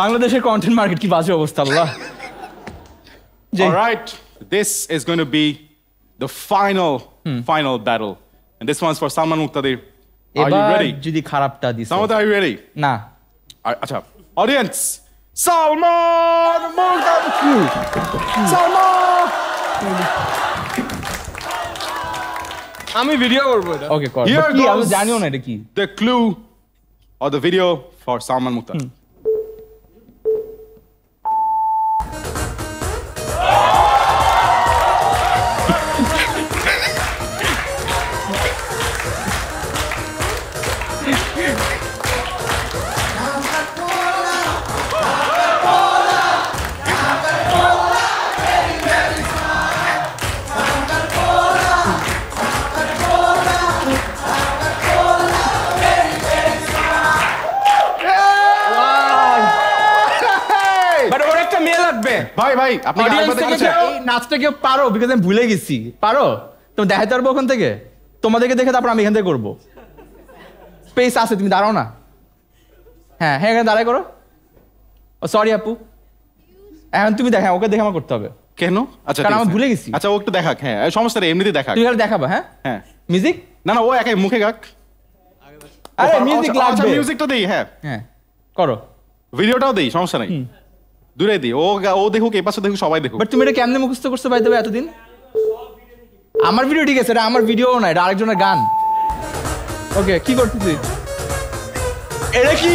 বাংলাদেশের কন্টেন্ট মার্কেট কি বাজে অবস্থা আল্লাহ All right. This is going to be the final, hmm. final battle. And this one's for Salman Muqtadir. Are you ready? যদি খারাপটা দিস। Salman, are you ready? না। আচ্ছা, audience, Salman Muktadir. Salman! আমি ভিডিও করব এটা ওকে কর কি আমি জানিও না এটা কি the clue or the video for Salman Muktadir আপনি নাচটা কেউ পারো বিকজ আমি ভুলে গেছি পারো তুমি পারবো ওখান থেকে তোমাদেরকে দেখে তারপর আমি এখান থেকে করবো স্পেস আছে তুমি দাঁড়াও না হ্যাঁ হ্যাঁ এখানে দাঁড়াই করো ও সরি আপু এখন তুমি দেখা ওকে দেখে আমার করতে হবে কেন আচ্ছা কারণ আমি ভুলে গেছি আচ্ছা ও একটু দেখাক হ্যাঁ সমস্যা নেই এমনিতে দেখাক তুই দেখাবো হ্যাঁ হ্যাঁ মিউজিক না না ও একাই মুখে গাক আরে মিউজিক আচ্ছা, আচ্ছা, লাগবে মিউজিকটা দেই হ্যাঁ হ্যাঁ করো ভিডিওটাও দেই সমস্যা নাই দূরে দি ও ও দেখুক এই পাশে দেখুক সবাই দেখুক বাট তুমি এটা কেমনে মুখস্থ করছো ভাই দেবে এতদিন আমার ভিডিও ঠিক আছে এটা আমার ভিডিও না এটা আরেকজনের গান ওকে কি করতেছিস এটা কি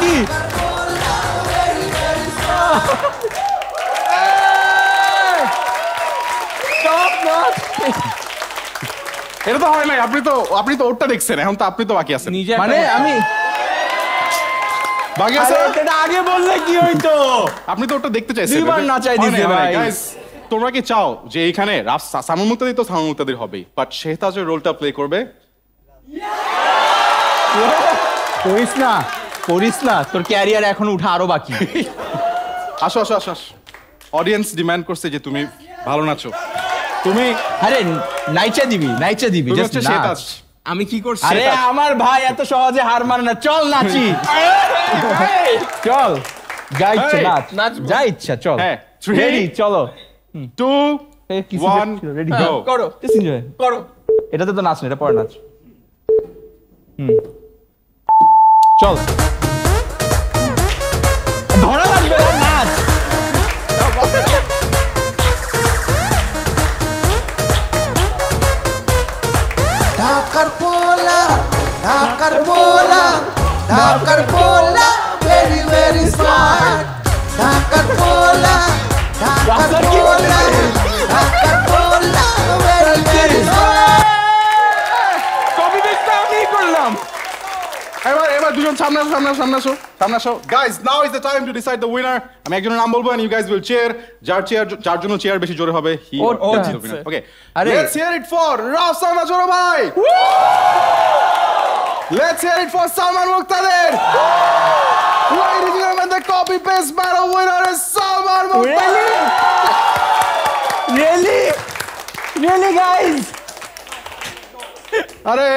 Maggie! এটা তো হয় নাই আপনি তো আপনি তো ওরটা দেখছেন এখন তো আপনি তো বাকি আছেন মানে আমি বাকি আছে আগে বললে কি হইতো আপনি তো ওটা দেখতে চাইছেন দুইবার না চাই দিছে ভাই তোমরা কি চাও যে এখানে রাফ সামন মুক্তাদি তো সামন মুক্তাদির হবেই বাট শেহতাজের রোলটা প্লে করবে কইস না করিস না তোর ক্যারিয়ার এখন উঠা আরো বাকি আসো আসো আসো অডিয়েন্স ডিমান্ড করছে যে তুমি ভালো নাচো তুমি আরে নাইচা দিবি নাইচা দিবি জাস্ট আমি কি করছি আরে আমার ভাই এত সহজে হার মানে না চল নাচি চল যা ইচ্ছা নাচ নাচ যা ইচ্ছা চল রেডি হ্যাঁ, চলো টু ওয়ান রেডি করো করো এটা তো নাচ না এটা পরে নাচ হুম চল ধরা লাগবে না নাচ ঢাকার পোলা ঢাকার পোলা ঢাকার পোলা ভেরি ভেরি স্মার্ট ঢাকার পোলা ঢাকার পোলা এবার এবার দুজন সামনে আসো সামনে সামনে আসো সামনে আসো guys now is the time to decide the winner আমি একজনের নাম বলবো and you guys will cheer যার চেয়ার যার জন্য চেয়ার বেশি জোরে হবে হি ও জিতবে okay let's hear it for রাও সালমান জোরো ভাই let's hear it for Salman Muktadir Ladies and gentlemen, the copy paste battle winner is Salman Mukhtar! আরে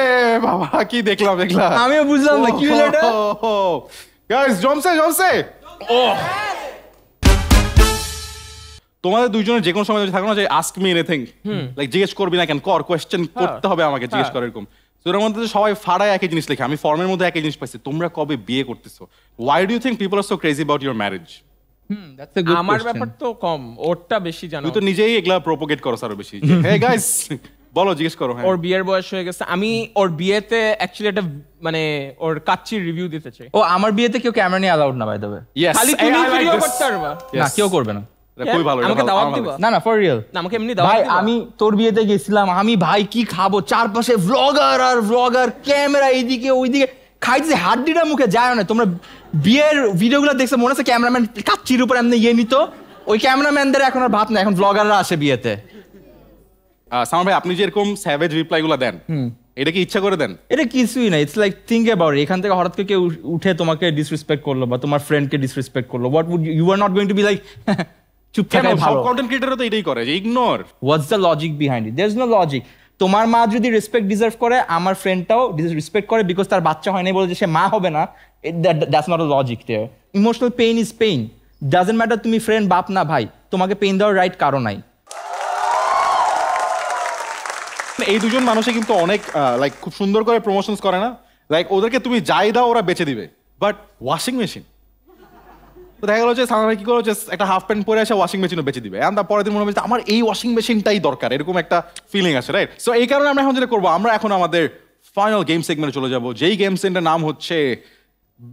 বাবা কি দেখলাম দেখলাম আমিও বুঝলাম না কি গাইস জমসে জমসে ও তোমাদের দুইজনের যে কোনো সময় থাকো না যে আস্ক মি এনিথিং লাইক জিজ্ঞেস করবি না কেন কর কোয়েশ্চেন হ্যাঁ। করতে হবে আমাকে জিজ্ঞেস হ্যাঁ। করার এরকম তোর মধ্যে তো সবাই ফাড়ায় একই জিনিস লেখে আমি ফর্মের মধ্যে একই জিনিস পাইছি তোমরা কবে বিয়ে করতেছো why do you think people are so crazy about your marriage আমার ব্যাপার তো কম ওরটা বেশি জানো তুই তো নিজেই এগুলা প্রোপোগেট করো আরো বেশি হে গাইস বলো জিজ্ঞেস করো হ্যাঁ। ওর বিয়ের বয়স হয়ে গেছে আমি ওর বিয়েতে অ্যাকচুয়ালি একটা মানে ওর কাচ্চির রিভিউ দিতে চাই ও আমার বিয়েতে কেউ ক্যামেরা নিয়ে অ্যালাউড না বাই দ্য ওয়ে খালি তুমি ভিডিও করতে পারবা না কেউ করবে না ভাই আমি তোর বিয়েতে গেছিলাম আমি ভাই কি খাবো চারপাশে আর ক্যামেরা এইদিকে ওইদিকে খাইছে হাড্ডিটা মুখে যায় না তোমরা বিয়ের গুলো দেখছো মনে হচ্ছে ক্যামেরাম্যান কাচ্চির উপরে এমনি ইয়ে নিত ওই ক্যামেরাম্যানদের এখন আর ভাত না এখন ব্লগাররা আসে বিয়েতে সামার ভাই আপনি যে এরকম স্যাভেজ রিপ্লাইগুলো দেন এটা কি ইচ্ছা করে দেন এটা কিছুই না ইটস লাইক থিঙ্ক অ্যাবাউট এখান থেকে হঠাৎ করে কেউ উঠে তোমাকে ডিসরেসপেক্ট করলো বা তোমার ফ্রেন্ডকে ডিসরেসপেক্ট করলো what would you are not going to be like চুপ থাকাই ভালো কন্টেন্ট ক্রিয়েটরও তো এটাই করে যে ignore what's the logic behind it there is no logic তোমার মা যদি রেসপেক্ট ডিজার্ভ করে আমার ফ্রেন্ডটাও রেসপেক্ট করে বিকজ তার বাচ্চা হয় নাই বলে যে সে মা হবে না that's not logic there emotional pain is pain doesn't matter তুমি ফ্রেন্ড বাপ না ভাই তোমাকে পেইন দেওয়ার রাইট কারো নাই মানে এই দুজন মানুষে কিন্তু অনেক লাইক খুব সুন্দর করে প্রমোশনস করে না লাইক ওদেরকে তুমি যাই দাও ওরা বেঁচে দিবে বাট ওয়াশিং মেশিন তো দেখা গেলো যে সামনে কি করো যে একটা হাফ প্যান্ট পরে আসে ওয়াশিং মেশিনও বেঁচে দিবে এন্ড তারপরে দিন মনে হচ্ছে আমার এই ওয়াশিং মেশিনটাই দরকার এরকম একটা ফিলিং আছে রাইট সো এই কারণে আমরা এখন যেটা করবো আমরা এখন আমাদের ফাইনাল গেম সেগমেন্টে চলে যাবো যেই গেম সেন্টার নাম হচ্ছে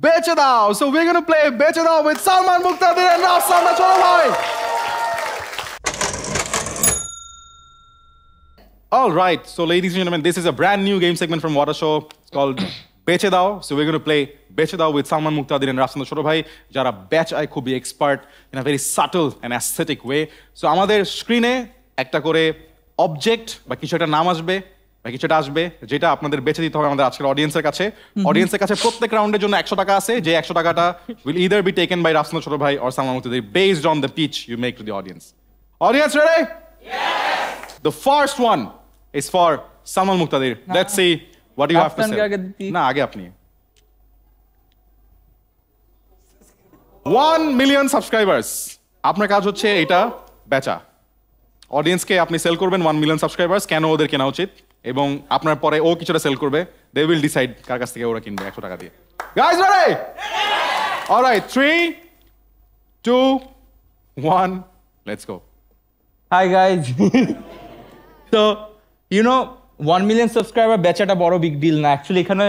বেচে দাও সো উই গোনা প্লে বেচে দাও উইথ সালমান মুক্তাদির এন্ড সামনে চলো ভাই All right, so ladies and gentlemen, this is a brand new game segment from Water Show. It's called Beche Dao. So we're going to play Beche Dao with Salman Muqtadir and Rafsandar Shorobhai, যারা batch I খুবই expert in a a subtle and aesthetic way so আমাদের স্ক্রিনে একটা করে object বা কিছু একটা নাম আসবে বা কিছুটা আসবে যেটা আপনাদের বেছে দিতে হবে আমাদের আজকের অডিয়েন্সের কাছে অডিয়েন্সের কাছে প্রত্যেক রাউন্ডের জন্য একশো টাকা আছে যে একশো টাকাটা will either be taken by Rafsan ছোট ভাই or Salman Muktadir based on the pitch you make to the audience audience ready the first one is for Samal Muqtadir. No. Ah. Let's see what do you have to say. Na, aage apni. One million subscribers আপনার কাজ হচ্ছে এটা বেচা অডিয়েন্সকে আপনি sell করবেন one million subscribers কেন ওদের কেনা উচিত এবং আপনার পরে ও কিছুটা সেল করবে দে উইল ডিসাইড কার কাছ থেকে ওরা কিনবে একশো টাকা দিয়ে guys alright three two one let's go hi guys তো you know one million subscriber বেচাটা বড় বিগ ডিল না অ্যাকচুয়ালি এখানে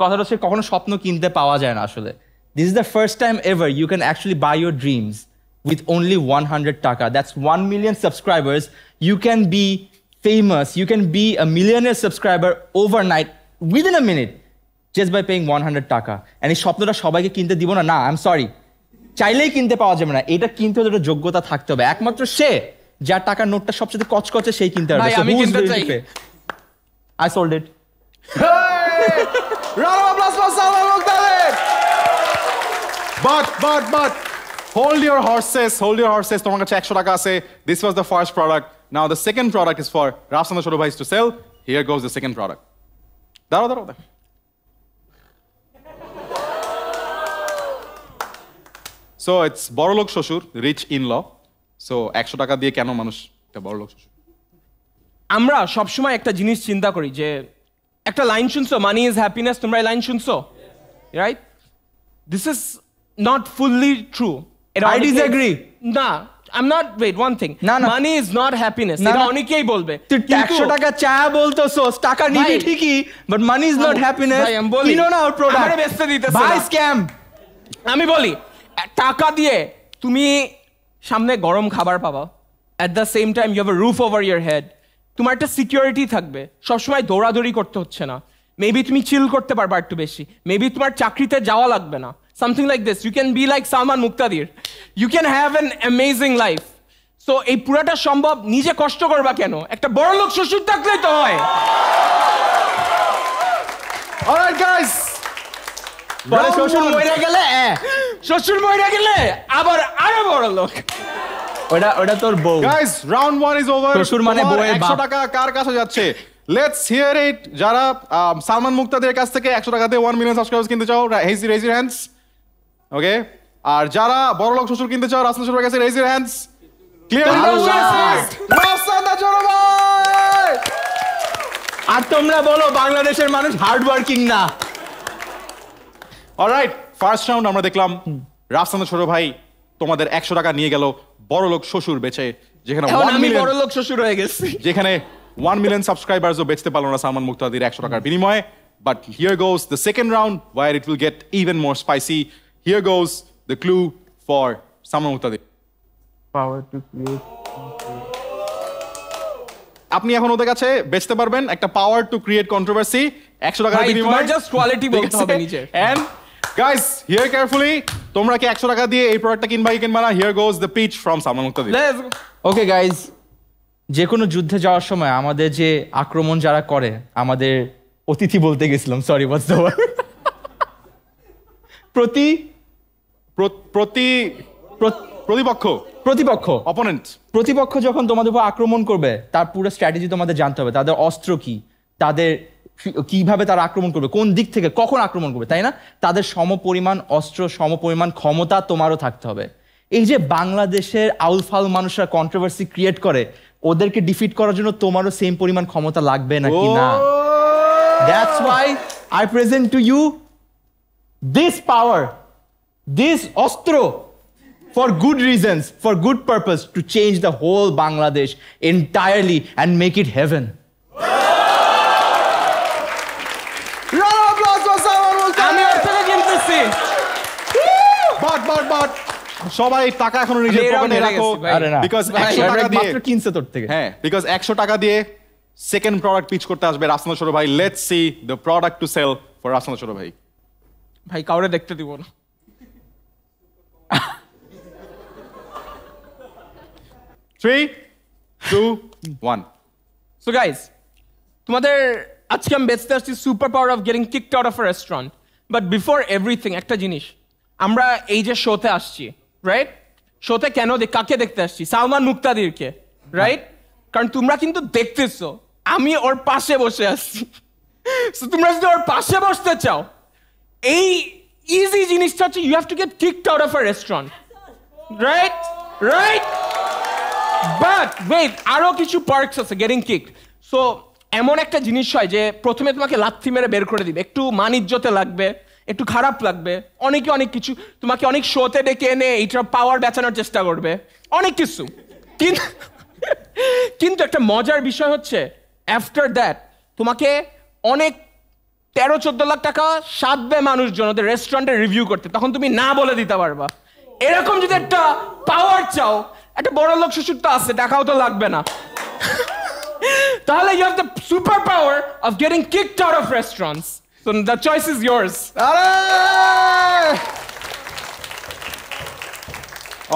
কথাটা হচ্ছে কখনো স্বপ্ন কিনতে পাওয়া যায় না আসলে this is the first time ever you can actually buy your dreams টাকা that's one million subscribers you can be famous you can be a মিলিয়নের subscriber a night within a a just buy by one hundred টাকা and এই স্বপ্নটা সবাইকে কিনতে দিব না না আই এম সরি চাইলেই কিনতে পাওয়া যাবে না এটা কিনতে হলে যোগ্যতা থাকতে হবে একমাত্র সে যার টাকার নোটটা সবচেয়ে কচকচে সেই কিনতে পারবে আমি কিনতে চাই আই সোল্ড ইট বড়লোক শ্বশুর রিচ ইন ল সো একশো টাকা দিয়ে কেন মানুষ একটা বড় লোক আমরা সবসময় একটা জিনিস চিন্তা করি যে একটা লাইন শুনছো মানি ইজ হ্যাপিনেস তোমরা এই লাইন শুনছো right this is not fully true I disagree না not wait one thing. No, no. is not happiness. অনেকেই বলবে। তুই 100 টাকা চা বলতো সোস টাকা নিবি ঠিকই but is not happiness. ভাই আমি বলি না প্রোডাক্ট। দিতেছ ভাই স্ক্যাম। আমি বলি টাকা দিয়ে তুমি সামনে গরম খাবার পাবা at the same time you have a roof over your head তোমার একটা সিকিউরিটি থাকবে সবসময় দৌড়াদৌড়ি করতে হচ্ছে না মেবি তুমি চিল করতে পারবা একটু বেশি মেবি তোমার চাকরিতে যাওয়া লাগবে না something like this you can be like Salman Muktadir you can have an amazing life so এই পুরাটা সম্ভব নিজে কষ্ট করবা কেন একটা বড় লোক শ্বশুর থাকলে তো হয় All right, guys. মানে শ্বশুর গেলে আবার আরো বড় লোক ওটা ওটা তোর বউ গাইস রাউন্ড 1 ইজ ওভার শ্বশুর মানে 100 টাকা কার কাছে যাচ্ছে লেটস হিয়ার ইট যারা সালমান মুক্তাদের কাছ থেকে 100 1 মিলিয়ন সাবস্ক্রাইবার্স কিনতে চাও ইওর হ্যান্ডস ওকে আর যারা বড় লোক শ্বশুর কিনতে চাও রাসেল কাছে ইওর হ্যান্ডস ক্লিয়ার রাসাদা আর তোমরা বলো বাংলাদেশের মানুষ হার্ড ওয়ার্কিং না অলরাইট ফার্স্ট রাউন্ড আমরা দেখলাম রাফসানা ছোট ভাই তোমাদের একশো টাকা নিয়ে গেল বড় লোক শ্বশুর বেচে যেখানে বড় লোক শ্বশুর হয়ে গেছি যেখানে ওয়ান মিলিয়ন সাবস্ক্রাইবার্সও বেচতে পারলো না সালমান মুক্তাদির একশো টাকার বিনিময়ে but here goes the second round where it will get even more spicy here goes the clue for Salman Muktadir আপনি এখন ওদের কাছে বেচতে পারবেন একটা পাওয়ার টু ক্রিয়েট কন্ট্রোভার্সি একশো টাকার বিনিময়ে জাস্ট কোয়ালিটি বলতে হবে নিচে এন্ড গাইস হিয়ার কেয়ারফুলি তোমরা কি একশো টাকা দিয়ে এই প্রোডাক্টটা কিনবা কি কিনবা না here goes the pitch from Salman Muktadir okay guys যে কোনো যুদ্ধে যাওয়ার সময় আমাদের যে আক্রমণ যারা করে আমাদের অতিথি বলতে গেছিলাম সরি বাস প্রতি প্রতি প্রতিপক্ষ প্রতিপক্ষ অপোনেন্ট প্রতিপক্ষ যখন তোমাদের উপর আক্রমণ করবে তার পুরো স্ট্র্যাটেজি তোমাদের জানতে হবে তাদের অস্ত্র কি তাদের কিভাবে তারা আক্রমণ করবে কোন দিক থেকে কখন আক্রমণ করবে তাই না তাদের সমপরিমাণ অস্ত্র সমপরিমাণ ক্ষমতা তোমারও থাকতে হবে এই যে বাংলাদেশের আউলফাল মানুষরা কন্ট্রোভার্সি ক্রিয়েট করে ওদেরকে ডিফিট করার জন্য তোমারও সেম পরিমাণ ক্ষমতা লাগবে নাকি না that's why I present to you this power this অস্ত্র for good reasons, for good purpose to change the whole Bangladesh entirely and make it heaven সবাই টাকা এখনো নিজের পকেটে রাখো বিকজ টাকা দিয়ে কিনছে তোর থেকে হ্যাঁ বিকজ টাকা দিয়ে সেকেন্ড প্রোডাক্ট পিচ করতে আসবে রাসনা ভাই see the product to sell for Rafsan ভাই ভাই কাউরে দেখতে দিব না three two one so guys তোমাদের আজকে আমি বেচতে আসছি super power of getting kicked out of restaurant but before everything একটা জিনিস আমরা এই যে শোতে আসছি রাইট শোতে কেন কাকে দেখতে আসছি সালমান মুক্তাদিরকে রাইট কারণ তোমরা কিন্তু দেখতেছো আমি ওর পাশে বসে আসছি তোমরা যদি ওর পাশে বসতে চাও এই ইজি জিনিসটা হচ্ছে you have to get kick out of a restaurant right right but wait আরও কিছু পার্কস আছে গেটিং কিক সো এমন একটা জিনিস হয় যে প্রথমে তোমাকে লাথি মেরে বের করে দিবে একটু মানিজ্যতে লাগবে একটু খারাপ লাগবে অনেকে অনেক কিছু তোমাকে অনেক শোতে ডেকে এনে এইটা পাওয়ার বেচানোর চেষ্টা করবে অনেক কিছু কিন্তু কিন্তু একটা মজার বিষয় হচ্ছে আফটার দ্যাট তোমাকে অনেক তেরো চোদ্দ লাখ টাকা সাধবে মানুষজন ওদের রেস্টুরেন্টে রিভিউ করতে তখন তুমি না বলে দিতে পারবা এরকম যদি একটা পাওয়ার চাও একটা বড় লোক শ্বশুর তো আছে টাকাও তো লাগবে না তাহলে you have the super power of getting kicked out of restaurants So the choice is yours.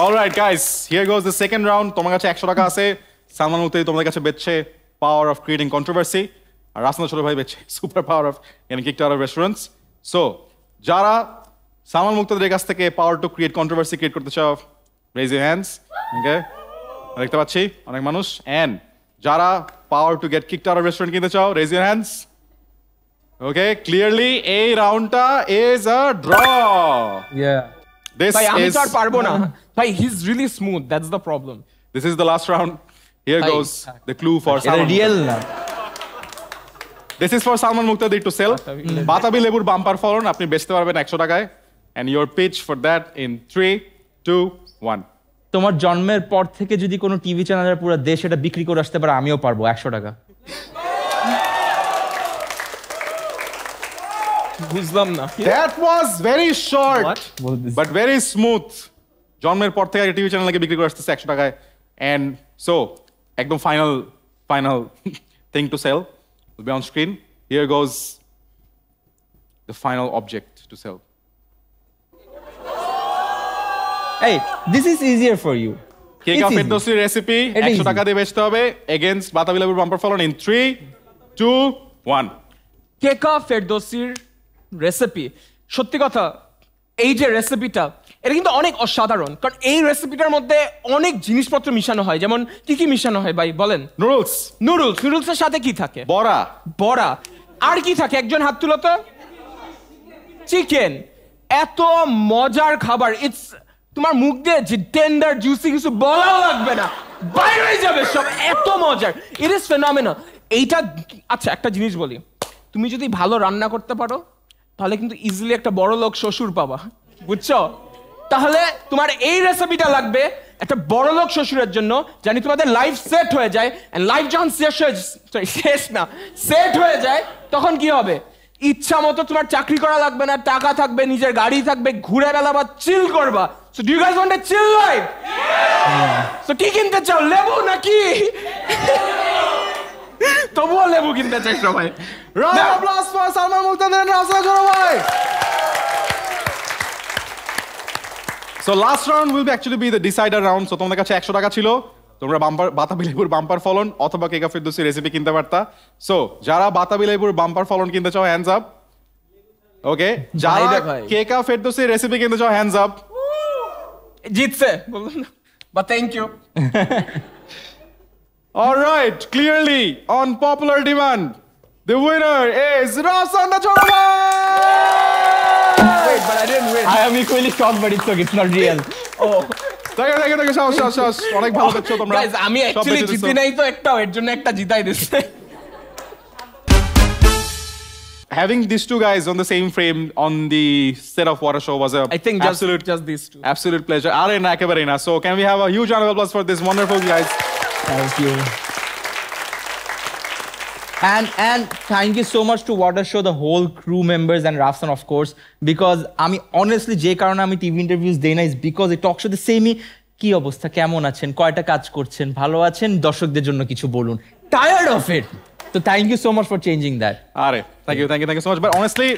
Alright guys here goes the second round তোমার কাছে একশো টাকা আছে সালমান মুক্তি তোমাদের কাছে বেচছে পাওয়ার অফ ক্রিয়েটিং কন্ট্রোভার্সি আর রাসনা ছোট ভাই বেচছে super power of an kick outta of restaurants so যারা সালমান মুক্তাদের কাছ থেকে power to create controversy create করতে চাও রেজ ইউ হ্যান্ডস ওকে দেখতে পাচ্ছি অনেক মানুষ অ্যান্ড যারা power to get kick outta restaurant কিনতে চাও raise your hands okay clearly a রাউন্ডটা is a draw ya this ভাই আমি তো আর পারবো না ভাই he is really smooth that's the problem this is the last round here goes clue for for সামন রিয়েল না this is for Salman Muktadir to sell বাতাবি লেবুর বাম্পার ফলন আপনি বেচতে পারবেন 100 টাকায় and your pitch for that in 3 2 1 তোমার জন্মের পর থেকে যদি কোনো টিভি চ্যানেলের পুরো দেশ এটা বিক্রি করে আসতে পারে আমিও পারবো একশো টাকা বুঝলাম না that was very short but very smooth জন্মের পর থেকে টিভি চ্যানেলকে বিক্রি করে আসতেছে একশো টাকায় অ্যান্ড সো একদম final final thing to sell be on screen here goes the final object to sell এই this is easier for you cake of ফেরদৌসির রেসিপি একশো টাকা দিয়ে বেচতে হবে এগেনস্ট বাতাবি লেবুর বাম্পার ফলন in three two one cake of ফেরদৌসির রেসিপি সত্যি কথা এই যে রেসিপিটা এটা কিন্তু অনেক অসাধারণ কারণ এই রেসিপিটার মধ্যে অনেক জিনিসপত্র মিশানো হয় যেমন কি কি মিশানো হয় ভাই বলেন নুডলস নুডলস এর সাথে কি থাকে বড়া বড়া আর কি থাকে একজন হাত তুলো তো চিকেন এত মজার খাবার ইটস তোমার মুখ দিয়ে যে টেন্ডার জুসি কিছু বলা লাগবে না বাইরে যাবে সব এত মজার ইট ইজ ফেনমিনা এইটা আচ্ছা একটা জিনিস বলি তুমি যদি ভালো রান্না করতে পারো তাহলে কিন্তু ইজিলি একটা বড় লোক শ্বশুর পাবা বুঝছো তাহলে তোমার এই রেসিপিটা লাগবে একটা বড় লোক শ্বশুরের জন্য জানি তোমাদের লাইফ সেট হয়ে যায় লাইফ যখন শেষ হয়ে শেষ না সেট হয়ে যায় তখন কি হবে ইচ্ছা মতো তোমার চাকরি করা লাগবে না টাকা থাকবে নিজের গাড়ি থাকবে ঘুরে বেলাবা চিল করবা so do guys want chill life so কি কিনতে চাও লেবু নাকি তবুও লেবু কিনতে চাই সবাই সালমান করো ভাই so last round will actually be the decider round so তোমাদের কাছে একশো টাকা ছিল তোমরা বাম্পার বাতাবি লেবুর বাম্পার ফলন অথবা কেকা ফিরদোসি রেসিপি কিনতে পারতা সো যারা বাতাবি লেবুর বাম্পার ফলন কিনতে চাও হ্যান্ডস আপ ওকে যারা কেকা ফিরদোসি রেসিপি কিনতে চাও হ্যান্ডস আপ জিতছে বললাম না বা thank you All right, clearly, on popular demand, the winner is Rasanda Chodaba! Wait, but I didn't win. I am equally shocked, but it's okay, it's not real. Oh. you দেখে দেখে সাহস সাহস সাহস অনেক ভালো করছো তোমরা গাইস আমি অ্যাকচুয়ালি জিতি নাই তো একটা এর জন্য একটা জিতাই দিছে having these two guys on the same frame on the set of Water Show was a I think just, absolute just these two absolute pleasure. Are na, so can we have a huge round of applause for these wonderful guys? Thank you. And and thank you so much to Water Show, the whole crew members and Rafsan, of course, because আমি honestly যে কারণে আমি TV interviews দেই না is because এই টক শোতে সেমই কি অবস্থা কেমন আছেন কয়টা কাজ করছেন ভালো আছেন দর্শকদের জন্য কিছু বলুন টায়ার্ড অফ ইট তো thank you so much for changing that আরে thank you thank you thank you so much but honestly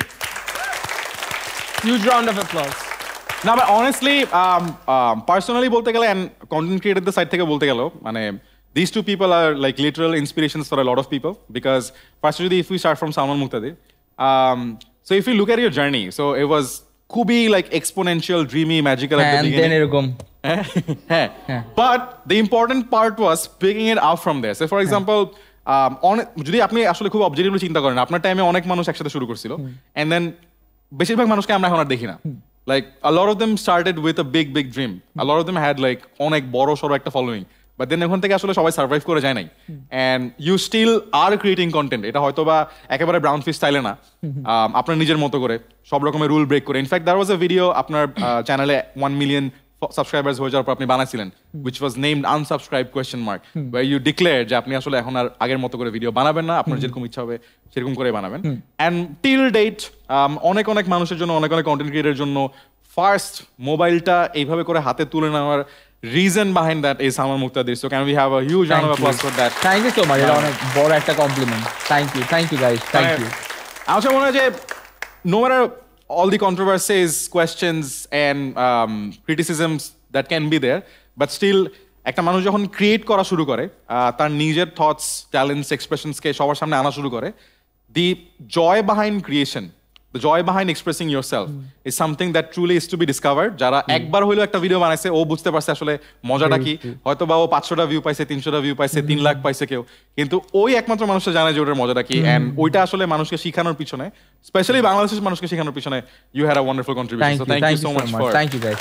huge round of applause না বাট অনেস্টলি পার্সোনালি বলতে গেলে অ্যান্ড কন্টেন্ট ক্রিয়েটারদের সাইড থেকে বলতে গেল মানে These two people are like literal inspirations for a lot of people because particularly if we start from Salman Muqtadi. Um, so if you look at your journey, so it was খুবই like exponential, dreamy, magical at the beginning. এরকম but the important part was picking it up from there for example অনেক যদি আপনি আসলে খুব objectively চিন্তা করেন আপনার টাইমে অনেক মানুষ একসাথে শুরু করছিল এন্ড দেন বেশিরভাগ মানুষকে আমরা এখন আর দেখি না like a lot of them started with a big big dream a lot of them had like অনেক বড় সড়ো একটা ফলোয়িং বা দেন এখন থেকে আসলে সবাই সার্ভাইভ করে যায় নাই and you still are creating content এটা হয়তো বা একেবারে ব্রাউন ফিস স্টাইলে না আপনার নিজের মতো করে সব রকমের রুল ব্রেক করে in fact there was a video আপনার চ্যানেলে ওয়ান মিলিয়ন সাবস্ক্রাইবার্স হয়ে যাওয়ার পর আপনি বানাইছিলেন which was name unsubscribe question mark বা ইউ ডিক্লেয়ার যে আপনি আসলে এখন আর আগের মতো করে ভিডিও বানাবেন না আপনার যেরকম ইচ্ছা হবে সেরকম করে বানাবেন অ্যান্ড টিল ডেট অনেক অনেক মানুষের জন্য অনেক অনেক কন্টেন্ট ক্রিয়েটের জন্য ফার্স্ট মোবাইলটা এইভাবে করে হাতে তুলে নেওয়ার reason behind that is Samar Muqtadir. So can we have a huge Thank round of applause you. for that? Thank you so much. এটা অনেক বড় একটা compliment thank you thank you guys thank you আমার মনে হয় যে no matter all the controversies, questions, and um, criticisms that can be there, but still একটা মানুষ যখন ক্রিয়েট করা শুরু করে তার নিজের থটস ট্যালেন্টস এক্সপ্রেশনসকে সবার সামনে আনা শুরু করে the joy behind creation joy behind expressing yourself is something that truly is to be discovered যারা mm. একবার হইলেও একটা ভিডিও বানাইছে ও বুঝতে পারছে আসলে মজাটা কি হয়তো বা ও পাঁচশোটা ভিউ পাইছে তিনশোটা ভিউ পাইছে তিন mm. লাখ পাইছে কেউ কিন্তু ওই একমাত্র মানুষটা জানে যে ওটার মজাটা কি অ্যান্ড mm. ওইটা আসলে মানুষকে শেখানোর পিছনে স্পেশালি বাংলাদেশের মানুষকে শেখানোর পিছনে you had a wonderful contribution so thank you so much for thank you guys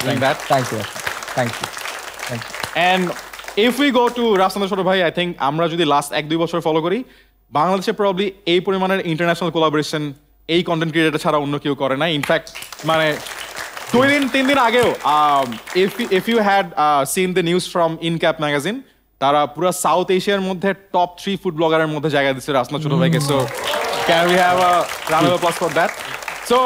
thank you thank you thank you and if we go to Rafsan সর ভাই আই থিঙ্ক আমরা যদি লাস্ট এক দুই বছর ফলো করি বাংলাদেশে প্রবলি এই পরিমাণের ইন্টারন্যাশনাল কোলাবোরেশন এই কন্টেন্ট ক্রিয়েটার ছাড়া অন্য কেউ করে না ইনফ্যাক্ট মানে দুই দিন তিন দিন আগেও if if you had seen the news from ইনক্যাপ ম্যাগাজিন তারা পুরো সাউথ এশিয়ার মধ্যে টপ থ্রি ফুড ব্লগারের মধ্যে জায়গা দিচ্ছে রাসনা ছোট ভাইকে so can we have a round for that so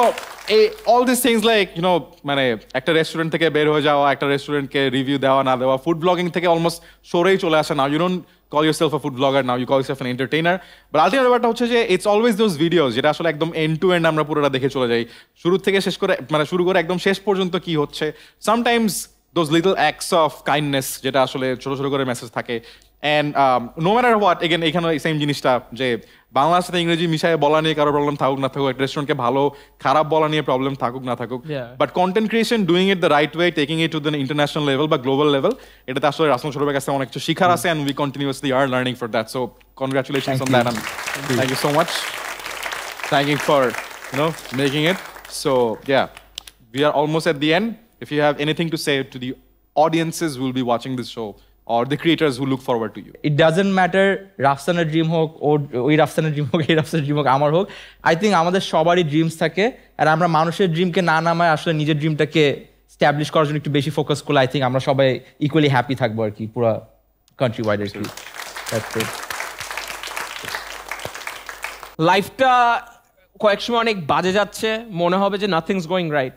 এই all this things like you know মানে একটা রেস্টুরেন্ট থেকে বের হয়ে যাওয়া একটা রেস্টুরেন্টকে রিভিউ দেওয়া না দেওয়া ফুড ব্লগিং থেকে অলমোস্ট সরেই চলে আসে না you don't call yourself a food blogger now you call yourself an entertainer but ultimate ব্যাপারটা হচ্ছে যে ইটস অলওয়েজ দোজ ভিডিওস যেটা আসলে একদম এন্ড টু এন্ড আমরা পুরোটা দেখে চলে যাই শুরু থেকে শেষ করে মানে শুরু করে একদম শেষ পর্যন্ত কি হচ্ছে sometimes those little acts of kindness যেটা আসলে ছোটো ছোটো করে মেসেজ থাকে and no matter what again এখানে সেম জিনিসটা যে বাংলার সাথে ইংরেজি মিশায় বলা নিয়ে কারো প্রবলেম থাকুক না থাকুক রেস্টুরেন্টকে ভালো খারাপ বলা নিয়ে প্রবলেম থাকুক না থাকুক but content creation doing it the right way taking it to the international level বা গ্লোবাল লেভেল এটাতে আসলে রাসন সরবের কাছে অনেক কিছু শিখার আছে and we continuously are learning for that so congratulation on that thank you so much thank you for you know making it so ya we are almost at the end if you have anything to say to the audiences will be watching this show or the creators who look forward to you? It doesn't matter Rafsana's dream হোক ওই Rafsana's dream হোক এই Rafsana's dream হোক আমার হোক I think আমাদের সবারই dreams থাকে আর আমরা মানুষের ড্রিমকে না নামায় আসলে নিজের ড্রিমটাকে স্ট্যাবলিশ করার জন্য একটু বেশি ফোকাস করলে আই থিঙ্ক আমরা সবাই ইকুয়ালি হ্যাপি থাকবো আর কি পুরো কান্ট্রি ওয়াইড আর কি লাইফটা কয়েক সময় অনেক বাজে যাচ্ছে মনে হবে যে nothing's going right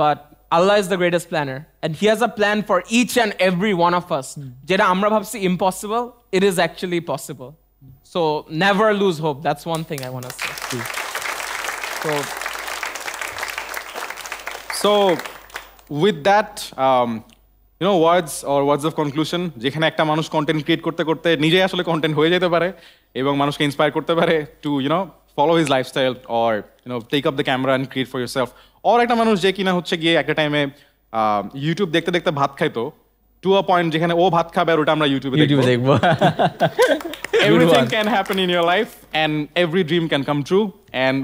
but Allah is the greatest planner and he has a plan for each and every one of us যেটা আমরা ভাবছি impossible it is actually possible so never lose hope that's one thing I want say so so with that you know words or words of conclusion যেখানে একটা মানুষ content create করতে করতে নিজেই আসলে কন্টেন্ট হয়ে যেতে পারে এবং মানুষকে ইন্সপায়ার করতে পারে to you know follow his lifestyle or you know take up the camera and create for yourself or একটা মানুষ যে কিনা হচ্ছে গিয়ে একটা টাইমে ইউটিউব দেখতে দেখতে ভাত খাইতো টু আ পয়েন্ট যেখানে ও ভাত খাবে আর ওটা আমরা ইউটিউবে ইউটিউবে দেখবো everything can happen in your life and every dream can come true and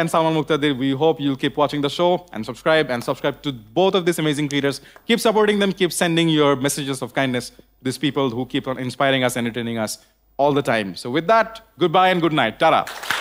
and Salman Muqtadir, we hope you keep watching the show and subscribe and subscribe to both of these amazing creators. Keep supporting them, keep sending your messages of kindness these people who keep inspiring us, entertaining us all the time. So with that, goodbye and good night. Tara.